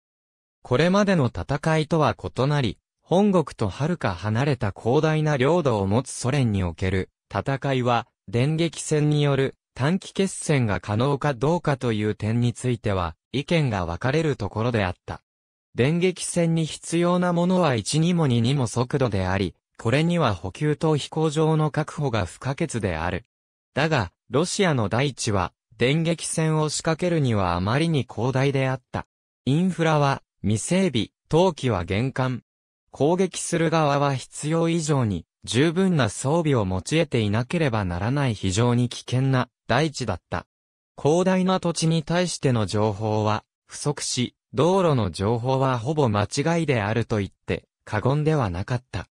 これまでの戦いとは異なり、本国と遥か離れた広大な領土を持つソ連における戦いは、電撃戦による短期決戦が可能かどうかという点については、意見が分かれるところであった。電撃戦に必要なものは1にも2にも速度であり、これには補給と飛行場の確保が不可欠である。だが、ロシアの大地は、電撃戦を仕掛けるにはあまりに広大であった。インフラは、未整備、陶器は玄関。攻撃する側は必要以上に十分な装備を持ち得ていなければならない非常に危険な大地だった。広大な土地に対しての情報は不足し、道路の情報はほぼ間違いであると言って過言ではなかった。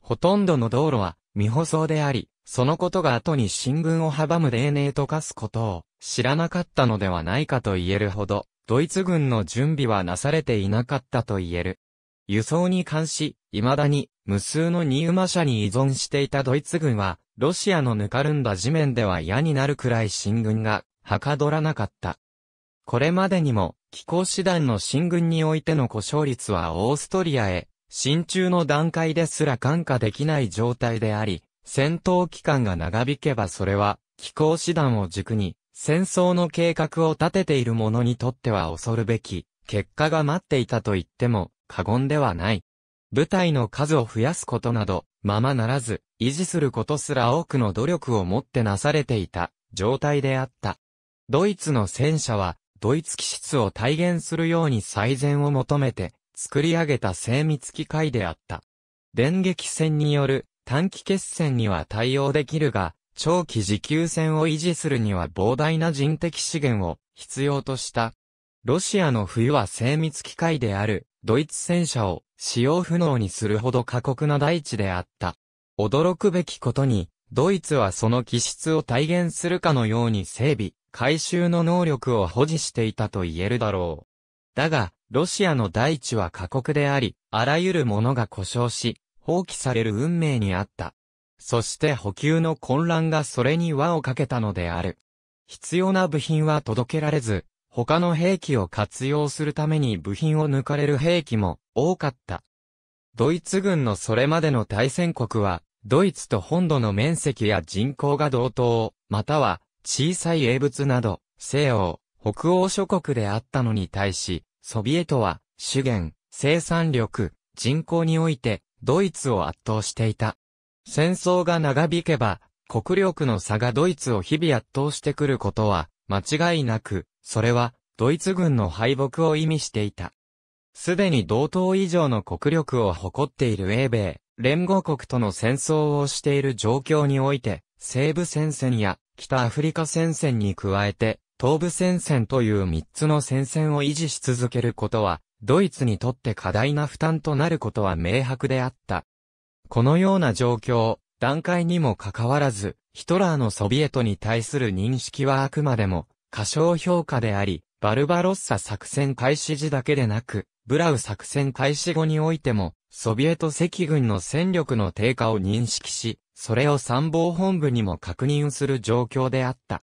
ほとんどの道路は未舗装であり、そのことが後に進軍を阻む例年と化すことを知らなかったのではないかと言えるほど、ドイツ軍の準備はなされていなかったと言える。輸送に関し、未だに無数のニウマ車に依存していたドイツ軍は、ロシアのぬかるんだ地面では嫌になるくらい進軍が、はかどらなかった。これまでにも、気候師団の進軍においての故障率はオーストリアへ、進駐の段階ですら感化できない状態であり、戦闘期間が長引けばそれは、気候師団を軸に、戦争の計画を立てている者にとっては恐るべき、結果が待っていたと言っても過言ではない。部隊の数を増やすことなど、ままならず、維持することすら多くの努力をもってなされていた、状態であった。ドイツの戦車は、ドイツ機質を体現するように最善を求めて、作り上げた精密機械であった。電撃戦による短期決戦には対応できるが、長期持久戦を維持するには膨大な人的資源を必要とした。ロシアの冬は精密機械であるドイツ戦車を使用不能にするほど過酷な大地であった。驚くべきことに、ドイツはその気質を体現するかのように整備、回収の能力を保持していたと言えるだろう。だが、ロシアの大地は過酷であり、あらゆるものが故障し、放棄される運命にあった。そして補給の混乱がそれに輪をかけたのである。必要な部品は届けられず、他の兵器を活用するために部品を抜かれる兵器も多かった。ドイツ軍のそれまでの対戦国は、ドイツと本土の面積や人口が同等、または小さい英物など、西欧、北欧諸国であったのに対し、ソビエトは資源、生産力、人口においてドイツを圧倒していた。戦争が長引けば、国力の差がドイツを日々圧倒してくることは、間違いなく、それは、ドイツ軍の敗北を意味していた。すでに同等以上の国力を誇っている英米、連合国との戦争をしている状況において、西部戦線や北アフリカ戦線に加えて、東部戦線という三つの戦線を維持し続けることは、ドイツにとって過大な負担となることは明白であった。このような状況、段階にもかかわらず、ヒトラーのソビエトに対する認識はあくまでも、過小評価であり、バルバロッサ作戦開始時だけでなく、ブラウ作戦開始後においても、ソビエト赤軍の戦力の低下を認識し、それを参謀本部にも確認する状況であった。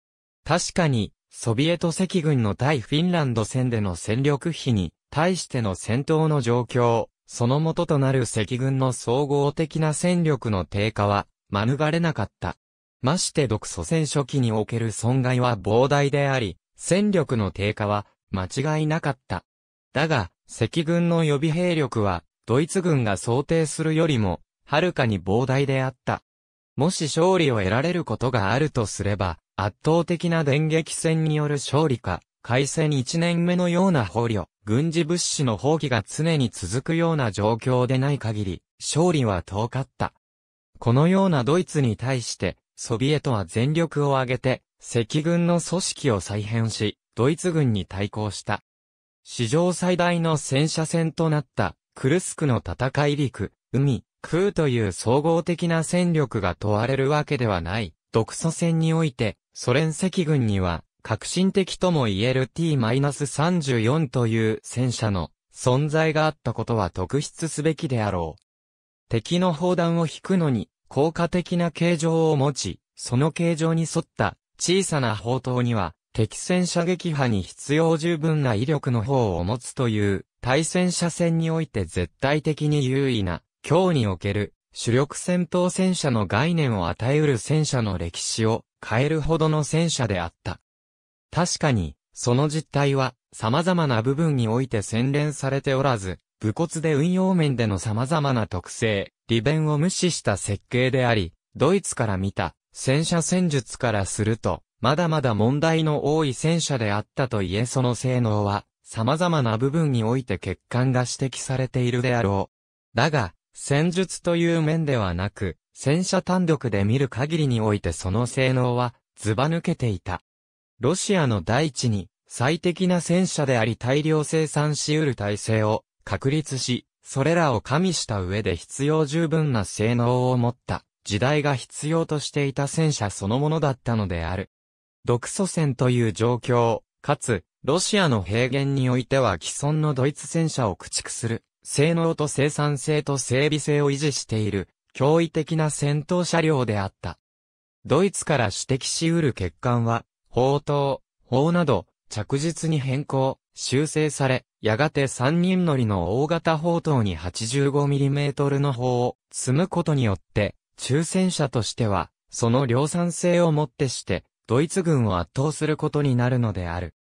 確かに、ソビエト赤軍の対フィンランド戦での戦力比に対しての戦闘の状況、その元となる赤軍の総合的な戦力の低下は、免れなかった。まして独祖戦初期における損害は膨大であり、戦力の低下は、間違いなかった。だが、赤軍の予備兵力は、ドイツ軍が想定するよりも、はるかに膨大であった。もし勝利を得られることがあるとすれば、圧倒的な電撃戦による勝利か、開戦1年目のような捕虜。軍事物資の放棄が常に続くような状況でない限り、勝利は遠かった。このようなドイツに対して、ソビエトは全力を挙げて、赤軍の組織を再編し、ドイツ軍に対抗した。史上最大の戦車戦となった、クルスクの戦い陸、海、空という総合的な戦力が問われるわけではない、独ソ戦において、ソ連赤軍には、革新的とも言える T-34 という戦車の存在があったことは特筆すべきであろう。敵の砲弾を引くのに効果的な形状を持ち、その形状に沿った小さな砲塔には敵戦車撃破に必要十分な威力の方を持つという対戦車戦において絶対的に優位な今日における主力戦闘戦車の概念を与えうる戦車の歴史を変えるほどの戦車であった。確かに、その実態は、様々な部分において洗練されておらず、武骨で運用面での様々な特性、利便を無視した設計であり、ドイツから見た、戦車戦術からすると、まだまだ問題の多い戦車であったといえその性能は、様々な部分において欠陥が指摘されているであろう。だが、戦術という面ではなく、戦車単独で見る限りにおいてその性能は、ずば抜けていた。ロシアの大地に最適な戦車であり大量生産し得る体制を確立し、それらを加味した上で必要十分な性能を持った時代が必要としていた戦車そのものだったのである。独ソ戦という状況、かつ、ロシアの平原においては既存のドイツ戦車を駆逐する、性能と生産性と整備性を維持している、驚異的な戦闘車両であった。ドイツから指摘し得る欠陥は、法刀、法など、着実に変更、修正され、やがて3人乗りの大型砲塔に 85mm の砲を積むことによって、抽選車としては、その量産性をもってして、ドイツ軍を圧倒することになるのである。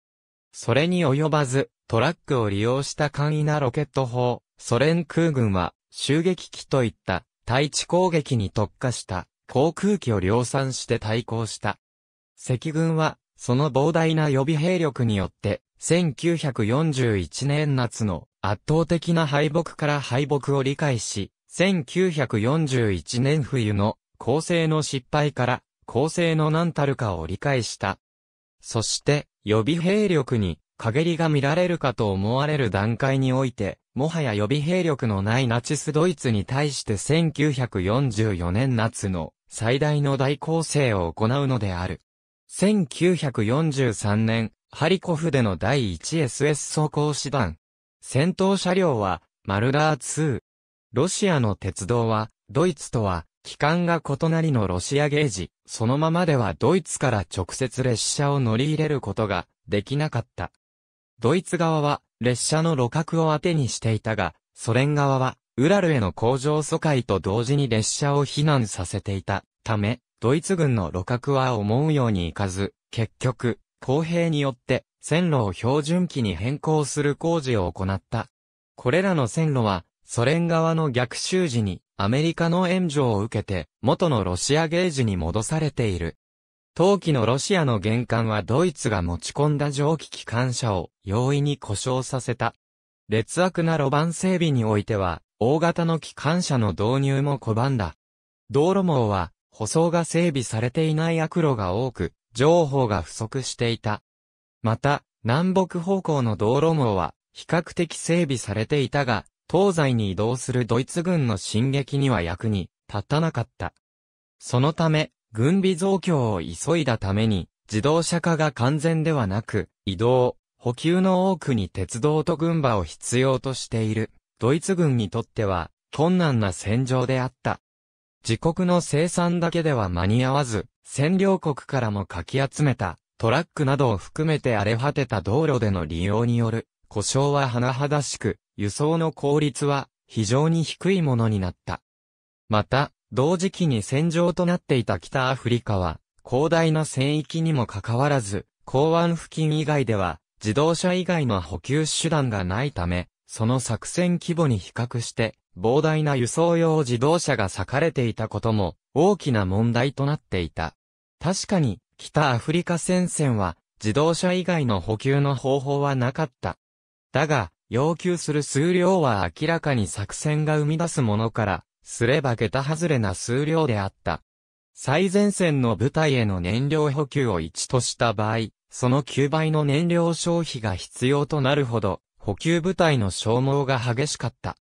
それに及ばず、トラックを利用した簡易なロケット砲、ソ連空軍は、襲撃機といった対地攻撃に特化した航空機を量産して対抗した。赤軍はその膨大な予備兵力によって、1941年夏の圧倒的な敗北から敗北を理解し、1941年冬の構成の失敗から構成の何たるかを理解した。そして予備兵力に陰りが見られるかと思われる段階において、もはや予備兵力のないナチスドイツに対して1944年夏の最大の大攻勢を行うのである。1943年、ハリコフでの第 1SS 走行師団。戦闘車両は、マルダー2。ロシアの鉄道は、ドイツとは、機関が異なりのロシアゲージ、そのままではドイツから直接列車を乗り入れることができなかった。ドイツ側は列車の路角を当てにしていたが、ソ連側はウラルへの工場疎開と同時に列車を避難させていたため、ドイツ軍の路角は思うようにいかず、結局、公平によって線路を標準機に変更する工事を行った。これらの線路は、ソ連側の逆襲時にアメリカの援助を受けて元のロシアゲージに戻されている。当期のロシアの玄関はドイツが持ち込んだ蒸気機関車を容易に故障させた。劣悪な路盤整備においては、大型の機関車の導入も拒んだ。道路網は舗装が整備されていない悪路が多く、情報が不足していた。また、南北方向の道路網は、比較的整備されていたが、東西に移動するドイツ軍の進撃には役に立たなかった。そのため、軍備増強を急いだために、自動車化が完全ではなく、移動、補給の多くに鉄道と軍馬を必要としている、ドイツ軍にとっては、困難な戦場であった。自国の生産だけでは間に合わず、占領国からもかき集めた、トラックなどを含めて荒れ果てた道路での利用による、故障は甚だしく、輸送の効率は非常に低いものになった。また、同時期に戦場となっていた北アフリカは、広大な戦域にもかかわらず、港湾付近以外では、自動車以外の補給手段がないため、その作戦規模に比較して、膨大な輸送用自動車が裂かれていたことも大きな問題となっていた。確かに、北アフリカ戦線は自動車以外の補給の方法はなかった。だが、要求する数量は明らかに作戦が生み出すものから、すれば桁外れな数量であった。最前線の部隊への燃料補給を1とした場合、その9倍の燃料消費が必要となるほど、補給部隊の消耗が激しかった。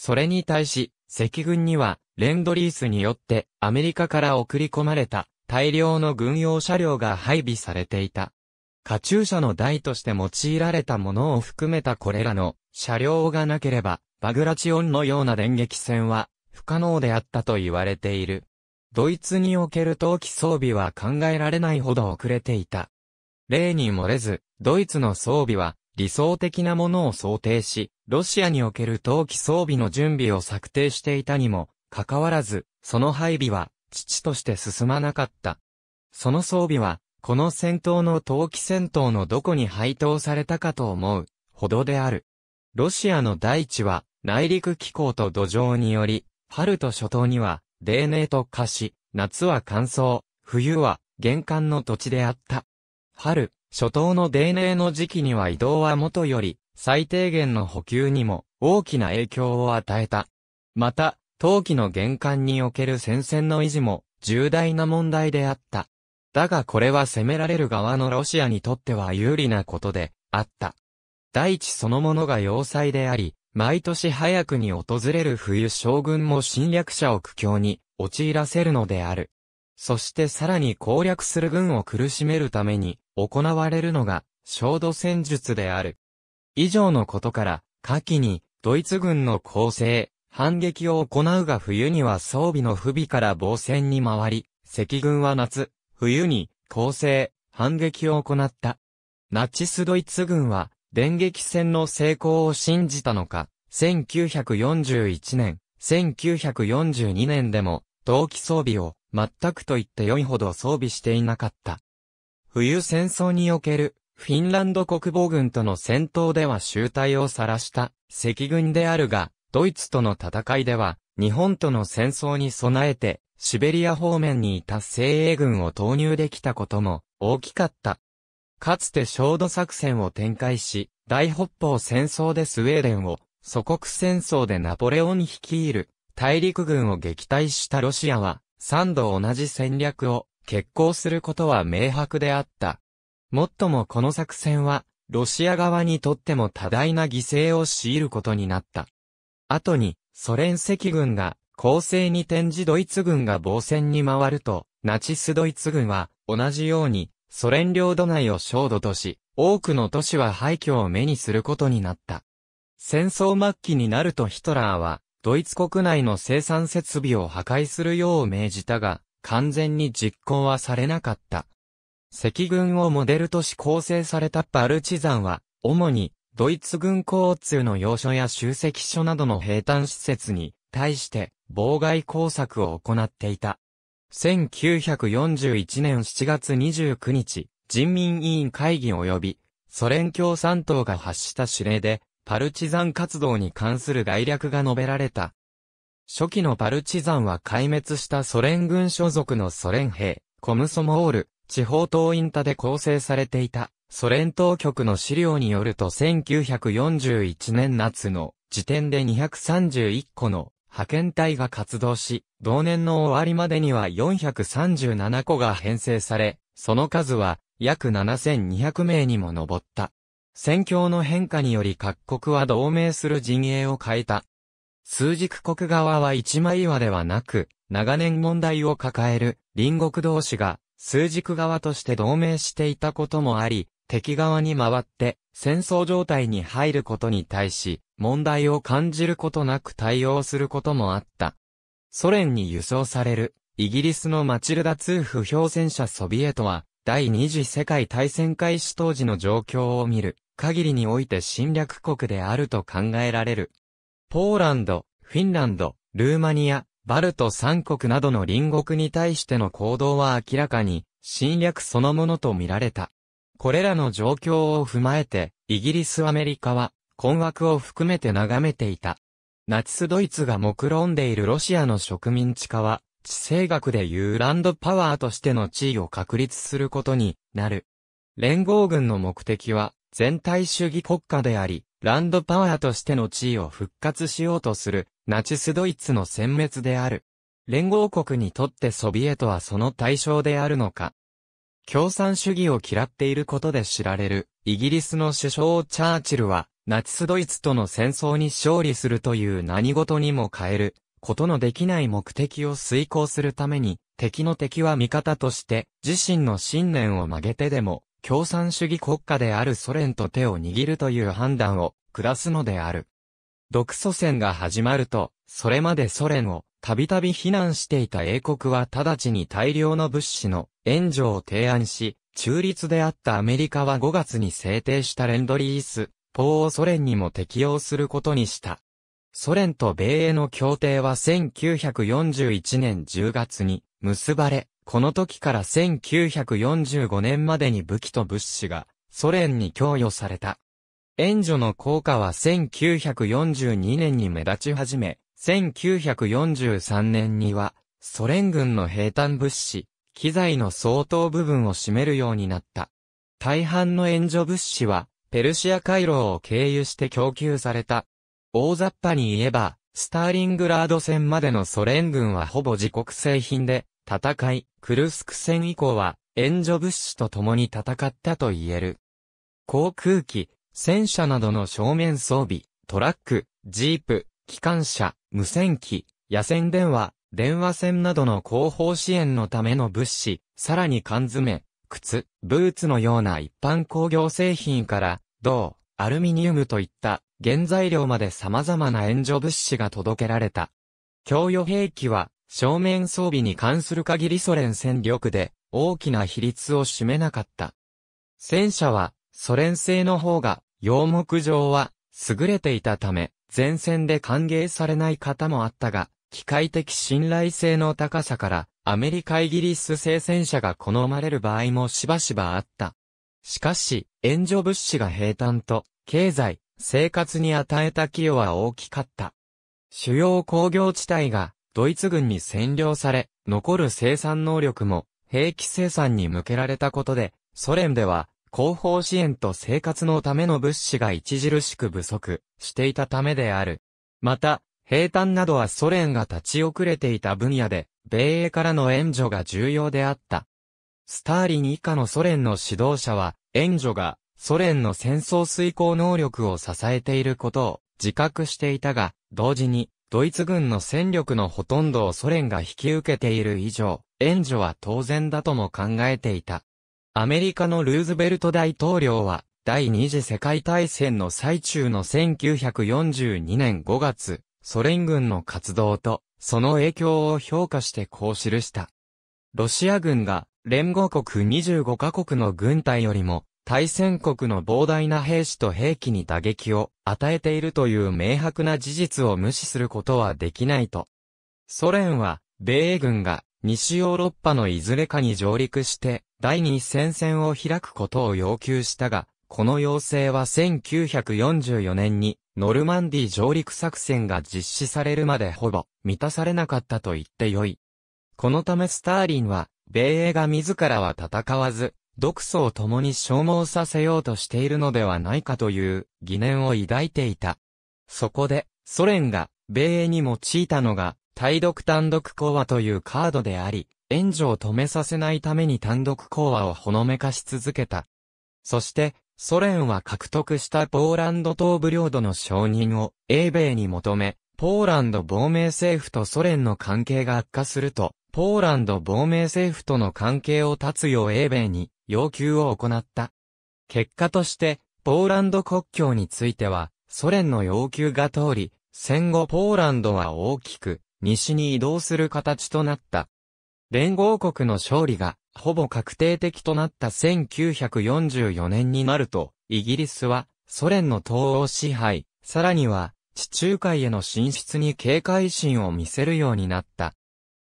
それに対し、赤軍には、レンドリースによってアメリカから送り込まれた大量の軍用車両が配備されていた。カチューシャの台として用いられたものを含めたこれらの車両がなければ、バグラチオンのような電撃戦は不可能であったと言われている。ドイツにおける冬季装備は考えられないほど遅れていた。例に漏れず、ドイツの装備は理想的なものを想定し、ロシアにおける冬季装備の準備を策定していたにも、かかわらず、その配備は、父として進まなかった。その装備は、この戦闘の冬季戦闘のどこに配当されたかと思う、ほどである。ロシアの大地は、内陸気候と土壌により、春と初冬には、泥寧と化し、夏は乾燥、冬は、玄関の土地であった。春、初頭の泥ーの時期には移動は元より最低限の補給にも大きな影響を与えた。また、冬季の玄関における戦線の維持も重大な問題であった。だがこれは攻められる側のロシアにとっては有利なことであった。大地そのものが要塞であり、毎年早くに訪れる冬将軍も侵略者を苦境に陥らせるのである。そしてさらに攻略する軍を苦しめるために、行われるのが、焦土戦術である。以上のことから、夏季に、ドイツ軍の攻勢、反撃を行うが冬には装備の不備から防戦に回り、赤軍は夏、冬に、攻勢、反撃を行った。ナチスドイツ軍は、電撃戦の成功を信じたのか、1941年、1942年でも、同期装備を、全くと言って良いほど装備していなかった。冬戦争における、フィンランド国防軍との戦闘では集体を晒した赤軍であるが、ドイツとの戦いでは、日本との戦争に備えて、シベリア方面にいた精鋭軍を投入できたことも大きかった。かつて焦土作戦を展開し、大北方戦争でスウェーデンを、祖国戦争でナポレオン率いる大陸軍を撃退したロシアは、3度同じ戦略を決行することは明白であった。もっともこの作戦は、ロシア側にとっても多大な犠牲を強いることになった。後に、ソ連赤軍が、攻勢に転じドイツ軍が防戦に回ると、ナチスドイツ軍は、同じように、ソ連領土内を焦土とし、多くの都市は廃墟を目にすることになった。戦争末期になるとヒトラーは、ドイツ国内の生産設備を破壊するよう命じたが、完全に実行はされなかった。赤軍をモデルとし構成されたパルチザンは、主に、ドイツ軍交通の要所や集積所などの平坦施設に、対して、妨害工作を行っていた。1941年7月29日、人民委員会議及び、ソ連共産党が発した指令で、パルチザン活動に関する概略が述べられた。初期のパルチザンは壊滅したソ連軍所属のソ連兵、コムソモール、地方党員他で構成されていた、ソ連当局の資料によると1941年夏の時点で231個の派遣隊が活動し、同年の終わりまでには437個が編成され、その数は約7200名にも上った。戦況の変化により各国は同盟する陣営を変えた。数軸国側は一枚岩ではなく、長年問題を抱える隣国同士が数軸側として同盟していたこともあり、敵側に回って戦争状態に入ることに対し、問題を感じることなく対応することもあった。ソ連に輸送される、イギリスのマチルダ2不評戦車ソビエトは、第二次世界大戦開始当時の状況を見る限りにおいて侵略国であると考えられる。ポーランド、フィンランド、ルーマニア、バルト三国などの隣国に対しての行動は明らかに侵略そのものと見られた。これらの状況を踏まえて、イギリスアメリカは困惑を含めて眺めていた。ナチスドイツが目論んでいるロシアの植民地化は、地政学でいうランドパワーとしての地位を確立することになる。連合軍の目的は、全体主義国家であり、ランドパワーとしての地位を復活しようとする、ナチスドイツの殲滅である。連合国にとってソビエトはその対象であるのか。共産主義を嫌っていることで知られる、イギリスの首相チャーチルは、ナチスドイツとの戦争に勝利するという何事にも変える、ことのできない目的を遂行するために、敵の敵は味方として、自身の信念を曲げてでも、共産主義国家であるソ連と手を握るという判断を下すのである。独ソ戦が始まると、それまでソ連をたびたび非難していた英国は直ちに大量の物資の援助を提案し、中立であったアメリカは5月に制定したレンドリース、法をソ連にも適用することにした。ソ連と米英の協定は1941年10月に結ばれ、この時から1945年までに武器と物資がソ連に供与された。援助の効果は1942年に目立ち始め、1943年にはソ連軍の兵隊物資、機材の相当部分を占めるようになった。大半の援助物資は、ペルシア回廊を経由して供給された。大雑把に言えば、スターリングラード戦までのソ連軍はほぼ自国製品で、戦い、クルスク戦以降は、援助物資と共に戦ったと言える。航空機、戦車などの正面装備、トラック、ジープ、機関車、無線機、野戦電話、電話線などの後方支援のための物資、さらに缶詰、靴、ブーツのような一般工業製品から、銅、アルミニウムといった原材料まで様々な援助物資が届けられた。供与兵器は正面装備に関する限りソ連戦力で大きな比率を占めなかった。戦車はソ連製の方が洋木上は優れていたため前線で歓迎されない方もあったが、機械的信頼性の高さからアメリカイギリス製戦車が好まれる場合もしばしばあった。しかし、援助物資が平坦と、経済、生活に与えた寄与は大きかった。主要工業地帯がドイツ軍に占領され、残る生産能力も兵器生産に向けられたことで、ソ連では後方支援と生活のための物資が著しく不足していたためである。また、兵綻などはソ連が立ち遅れていた分野で、米英からの援助が重要であった。スターリン以下のソ連の指導者は、援助がソ連の戦争遂行能力を支えていることを自覚していたが、同時にドイツ軍の戦力のほとんどをソ連が引き受けている以上、援助は当然だとも考えていた。アメリカのルーズベルト大統領は、第二次世界大戦の最中の1942年5月、ソ連軍の活動と、その影響を評価してこう記した。ロシア軍が、連合国25カ国の軍隊よりも、対戦国の膨大な兵士と兵器に打撃を与えているという明白な事実を無視することはできないと。ソ連は、米軍が西ヨーロッパのいずれかに上陸して第二戦線を開くことを要求したが、この要請は1944年にノルマンディ上陸作戦が実施されるまでほぼ満たされなかったと言ってよい。このためスターリンは、米英が自らは戦わず、毒素を共に消耗させようとしているのではないかという疑念を抱いていた。そこで、ソ連が、米英に用いたのが、対独単独講和というカードであり、援助を止めさせないために単独講和をほのめかし続けた。そして、ソ連は獲得したポーランド東部領土の承認を英米に求め、ポーランド亡命政府とソ連の関係が悪化すると、ポーランド亡命政府との関係を断つよう英米に要求を行った。結果として、ポーランド国境については、ソ連の要求が通り、戦後ポーランドは大きく、西に移動する形となった。連合国の勝利が、ほぼ確定的となった1944年になると、イギリスは、ソ連の東欧支配、さらには、地中海への進出に警戒心を見せるようになった。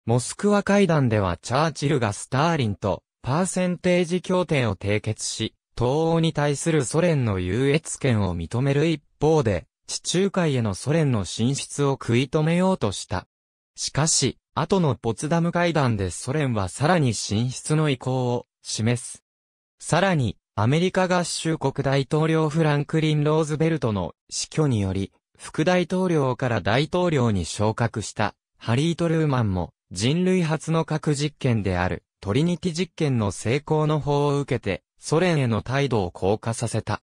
モスクワ会談ではチャーチルがスターリンとパーセンテージ協定を締結し、東欧に対するソ連の優越権を認める一方で、地中海へのソ連の進出を食い止めようとした。しかし、後のポツダム会談でソ連はさらに進出の意向を示す。さらに、アメリカ合衆国大統領フランクリン・ローズベルトの死去により、副大統領から大統領に昇格した、ハリー・トルーマンも人類初の核実験である、トリニティ実験の成功の法を受けて、ソ連への態度を硬化させた。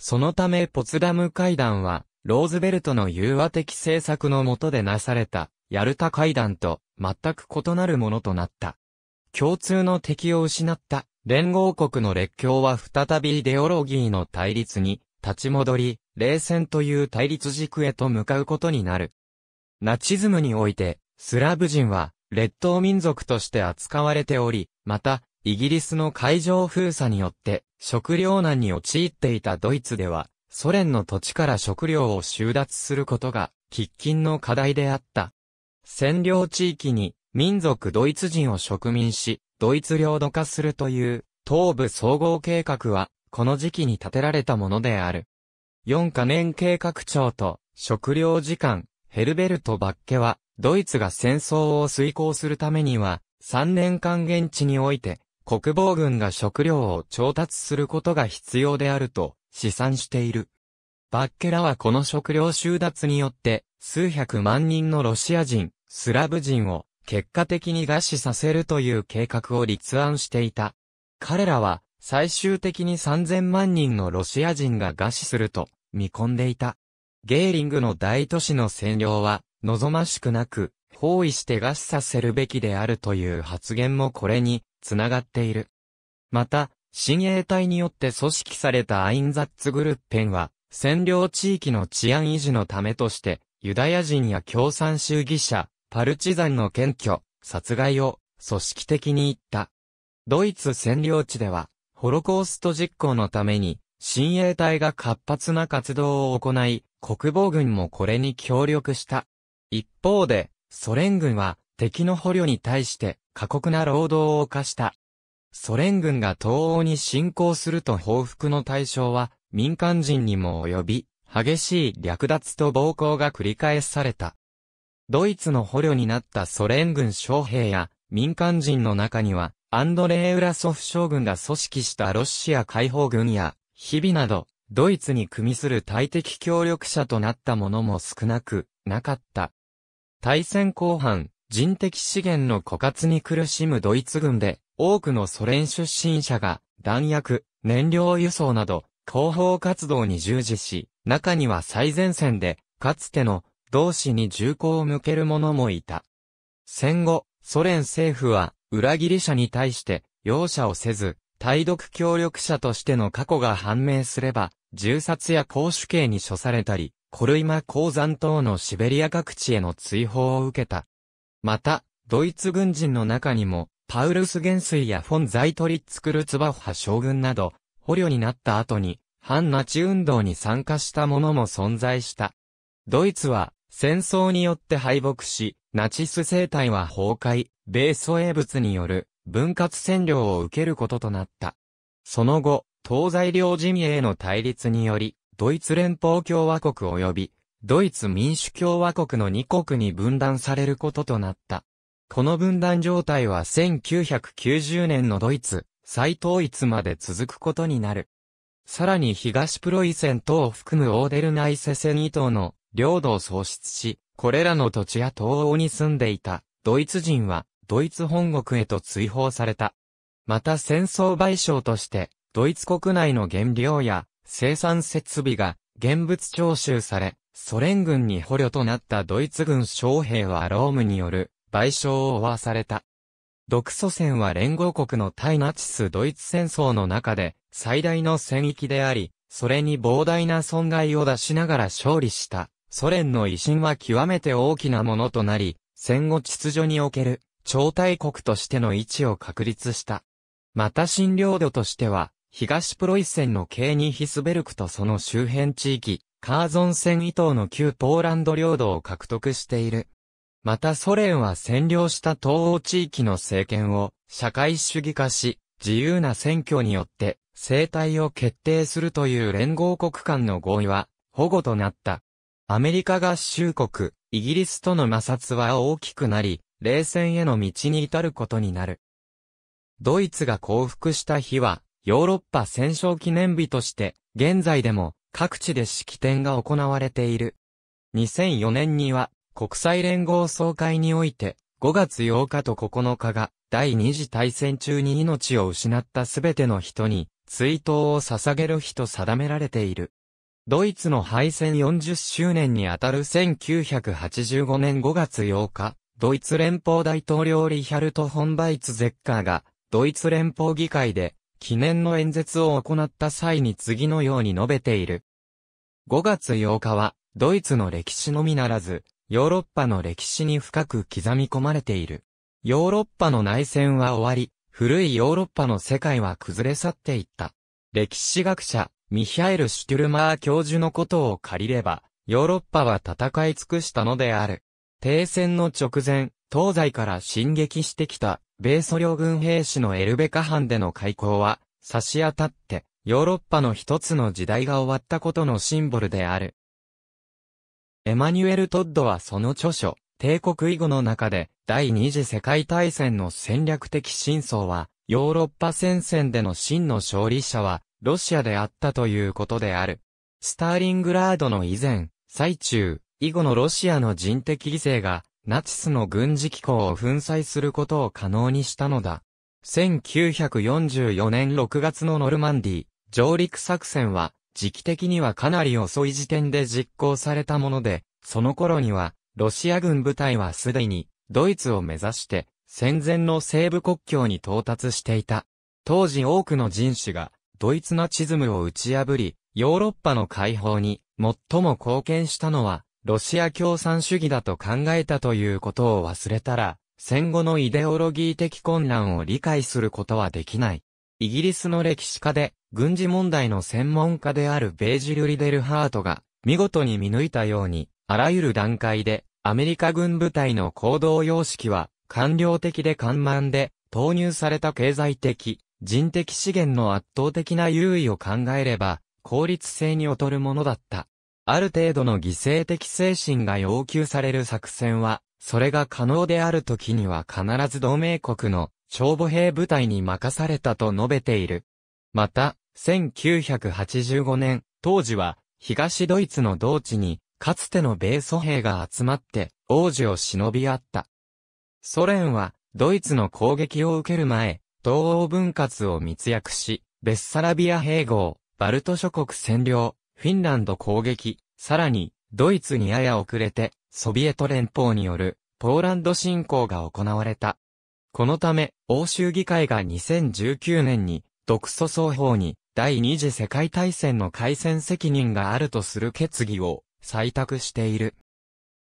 そのためポツダム会談は、ローズベルトの融和的政策の下でなされた、ヤルタ会談と全く異なるものとなった。共通の敵を失った連合国の列強は再びイデオロギーの対立に立ち戻り、冷戦という対立軸へと向かうことになる。ナチズムにおいて、スラブ人は列島民族として扱われており、また、イギリスの海上封鎖によって、食糧難に陥っていたドイツでは、ソ連の土地から食料を収奪することが、喫緊の課題であった。占領地域に、民族ドイツ人を植民し、ドイツ領土化するという、東部総合計画は、この時期に立てられたものである。4カ年計画長と、食料時間、ヘルベルト・バッケは、ドイツが戦争を遂行するためには、3年間現地において、国防軍が食料を調達することが必要であると試算している。バッケラはこの食料収奪によって、数百万人のロシア人、スラブ人を結果的に餓死させるという計画を立案していた。彼らは最終的に3000万人のロシア人が餓死すると見込んでいた。ゲーリングの大都市の占領は望ましくなく、包囲して餓死させるべきであるという発言もこれに、つながっている。また、親衛隊によって組織されたアインザッツグルッペンは、占領地域の治安維持のためとして、ユダヤ人や共産主義者、パルチザンの検挙、殺害を組織的に言った。ドイツ占領地では、ホロコースト実行のために、親衛隊が活発な活動を行い、国防軍もこれに協力した。一方で、ソ連軍は敵の捕虜に対して過酷な労働を犯した。ソ連軍が東欧に侵攻すると報復の対象は民間人にも及び、激しい略奪と暴行が繰り返された。ドイツの捕虜になったソ連軍将兵や民間人の中には、アンドレー・ウラソフ将軍が組織したロシア解放軍や、日々など、ドイツに組みする大敵協力者となった者も少なく、なかった。大戦後半、人的資源の枯渇に苦しむドイツ軍で、多くのソ連出身者が、弾薬、燃料輸送など、広報活動に従事し、中には最前線で、かつての、同志に銃口を向ける者もいた。戦後、ソ連政府は、裏切り者に対して、容赦をせず、対独協力者としての過去が判明すれば、銃殺や公主刑に処されたり、コルイマ鉱山等のシベリア各地への追放を受けた。また、ドイツ軍人の中にも、パウルス元帥やフォン・ザイトリッツ・クルツバッハ将軍など、捕虜になった後に、反ナチ運動に参加した者も存在した。ドイツは、戦争によって敗北し、ナチス政体は崩壊、米ソ英物による分割占領を受けることとなった。その後、東西両陣営の対立により、ドイツ連邦共和国及び、ドイツ民主共和国の2国に分断されることとなった。この分断状態は1990年のドイツ、再統一まで続くことになる。さらに東プロイセン等を含むオーデルナイセセン以東の領土を喪失し、これらの土地や東欧に住んでいたドイツ人はドイツ本国へと追放された。また戦争賠償として、ドイツ国内の原料や生産設備が現物徴収され、ソ連軍に捕虜となったドイツ軍将兵はロームによる賠償を負わされた。独ソ戦は連合国の対ナチスドイツ戦争の中で最大の戦域であり、それに膨大な損害を出しながら勝利したソ連の威信は極めて大きなものとなり、戦後秩序における超大国としての位置を確立した。また新領土としては東プロイセンのケーニヒスベルクとその周辺地域、カーゾン戦以東の旧ポーランド領土を獲得している。またソ連は占領した東欧地域の政権を社会主義化し、自由な選挙によって生体を決定するという連合国間の合意は保護となった。アメリカ合衆国、イギリスとの摩擦は大きくなり、冷戦への道に至ることになる。ドイツが降伏した日は、ヨーロッパ戦勝記念日として、現在でも各地で式典が行われている。2004年には、国際連合総会において、5月8日と9日が、第二次大戦中に命を失ったすべての人に、追悼を捧げる日と定められている。ドイツの敗戦40周年にあたる1985年5月8日、ドイツ連邦大統領リヒャルト・ホンバイツ・ゼッカーが、ドイツ連邦議会で、記念の演説を行った際に次のように述べている。5月8日は、ドイツの歴史のみならず、ヨーロッパの歴史に深く刻み込まれている。ヨーロッパの内戦は終わり、古いヨーロッパの世界は崩れ去っていった。歴史学者、ミヒャエル・シュテュルマー教授のことを借りれば、ヨーロッパは戦い尽くしたのである。停戦の直前、東西から進撃してきた米ソ両軍兵士のエルベカ藩での開港は、差し当たって、ヨーロッパの一つの時代が終わったことのシンボルである。エマニュエル・トッドはその著書、帝国以後の中で、第二次世界大戦の戦略的真相は、ヨーロッパ戦線での真の勝利者は、ロシアであったということである。スターリングラードの以前、最中、以後のロシアの人的犠牲が、ナチスの軍事機構を粉砕することを可能にしたのだ。1944年6月のノルマンディ上陸作戦は時期的にはかなり遅い時点で実行されたもので、その頃にはロシア軍部隊はすでにドイツを目指して戦前の西部国境に到達していた。当時多くの人種がドイツナチズムを打ち破り、ヨーロッパの解放に最も貢献したのはロシア共産主義だと考えたということを忘れたら、戦後のイデオロギー的混乱を理解することはできない。イギリスの歴史家で、軍事問題の専門家であるベージル・リデルハートが、見事に見抜いたように、あらゆる段階で、アメリカ軍部隊の行動様式は、官僚的で緩慢で、投入された経済的、人的資源の圧倒的な優位を考えれば、効率性に劣るものだった。ある程度の犠牲的精神が要求される作戦は、それが可能である時には必ず同盟国の超母兵部隊に任されたと述べている。また、1985年、当時は、東ドイツの同地に、かつての米ソ兵が集まって、王子を忍び合った。ソ連は、ドイツの攻撃を受ける前、東欧分割を密約し、ベッサラビア併合、バルト諸国占領、フィンランド攻撃、さらに、ドイツにやや遅れて、ソビエト連邦による、ポーランド侵攻が行われた。このため、欧州議会が2019年に、独ソ双方に、第二次世界大戦の開戦責任があるとする決議を、採択している。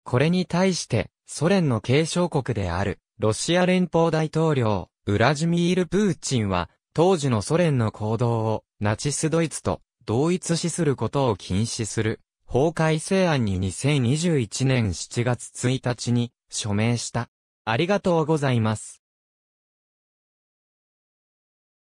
これに対して、ソ連の継承国である、ロシア連邦大統領、ウラジミール・プーチンは、当時のソ連の行動を、ナチスドイツと同一視することを禁止する法改正案に2021年7月1日に署名した。ありがとうございます。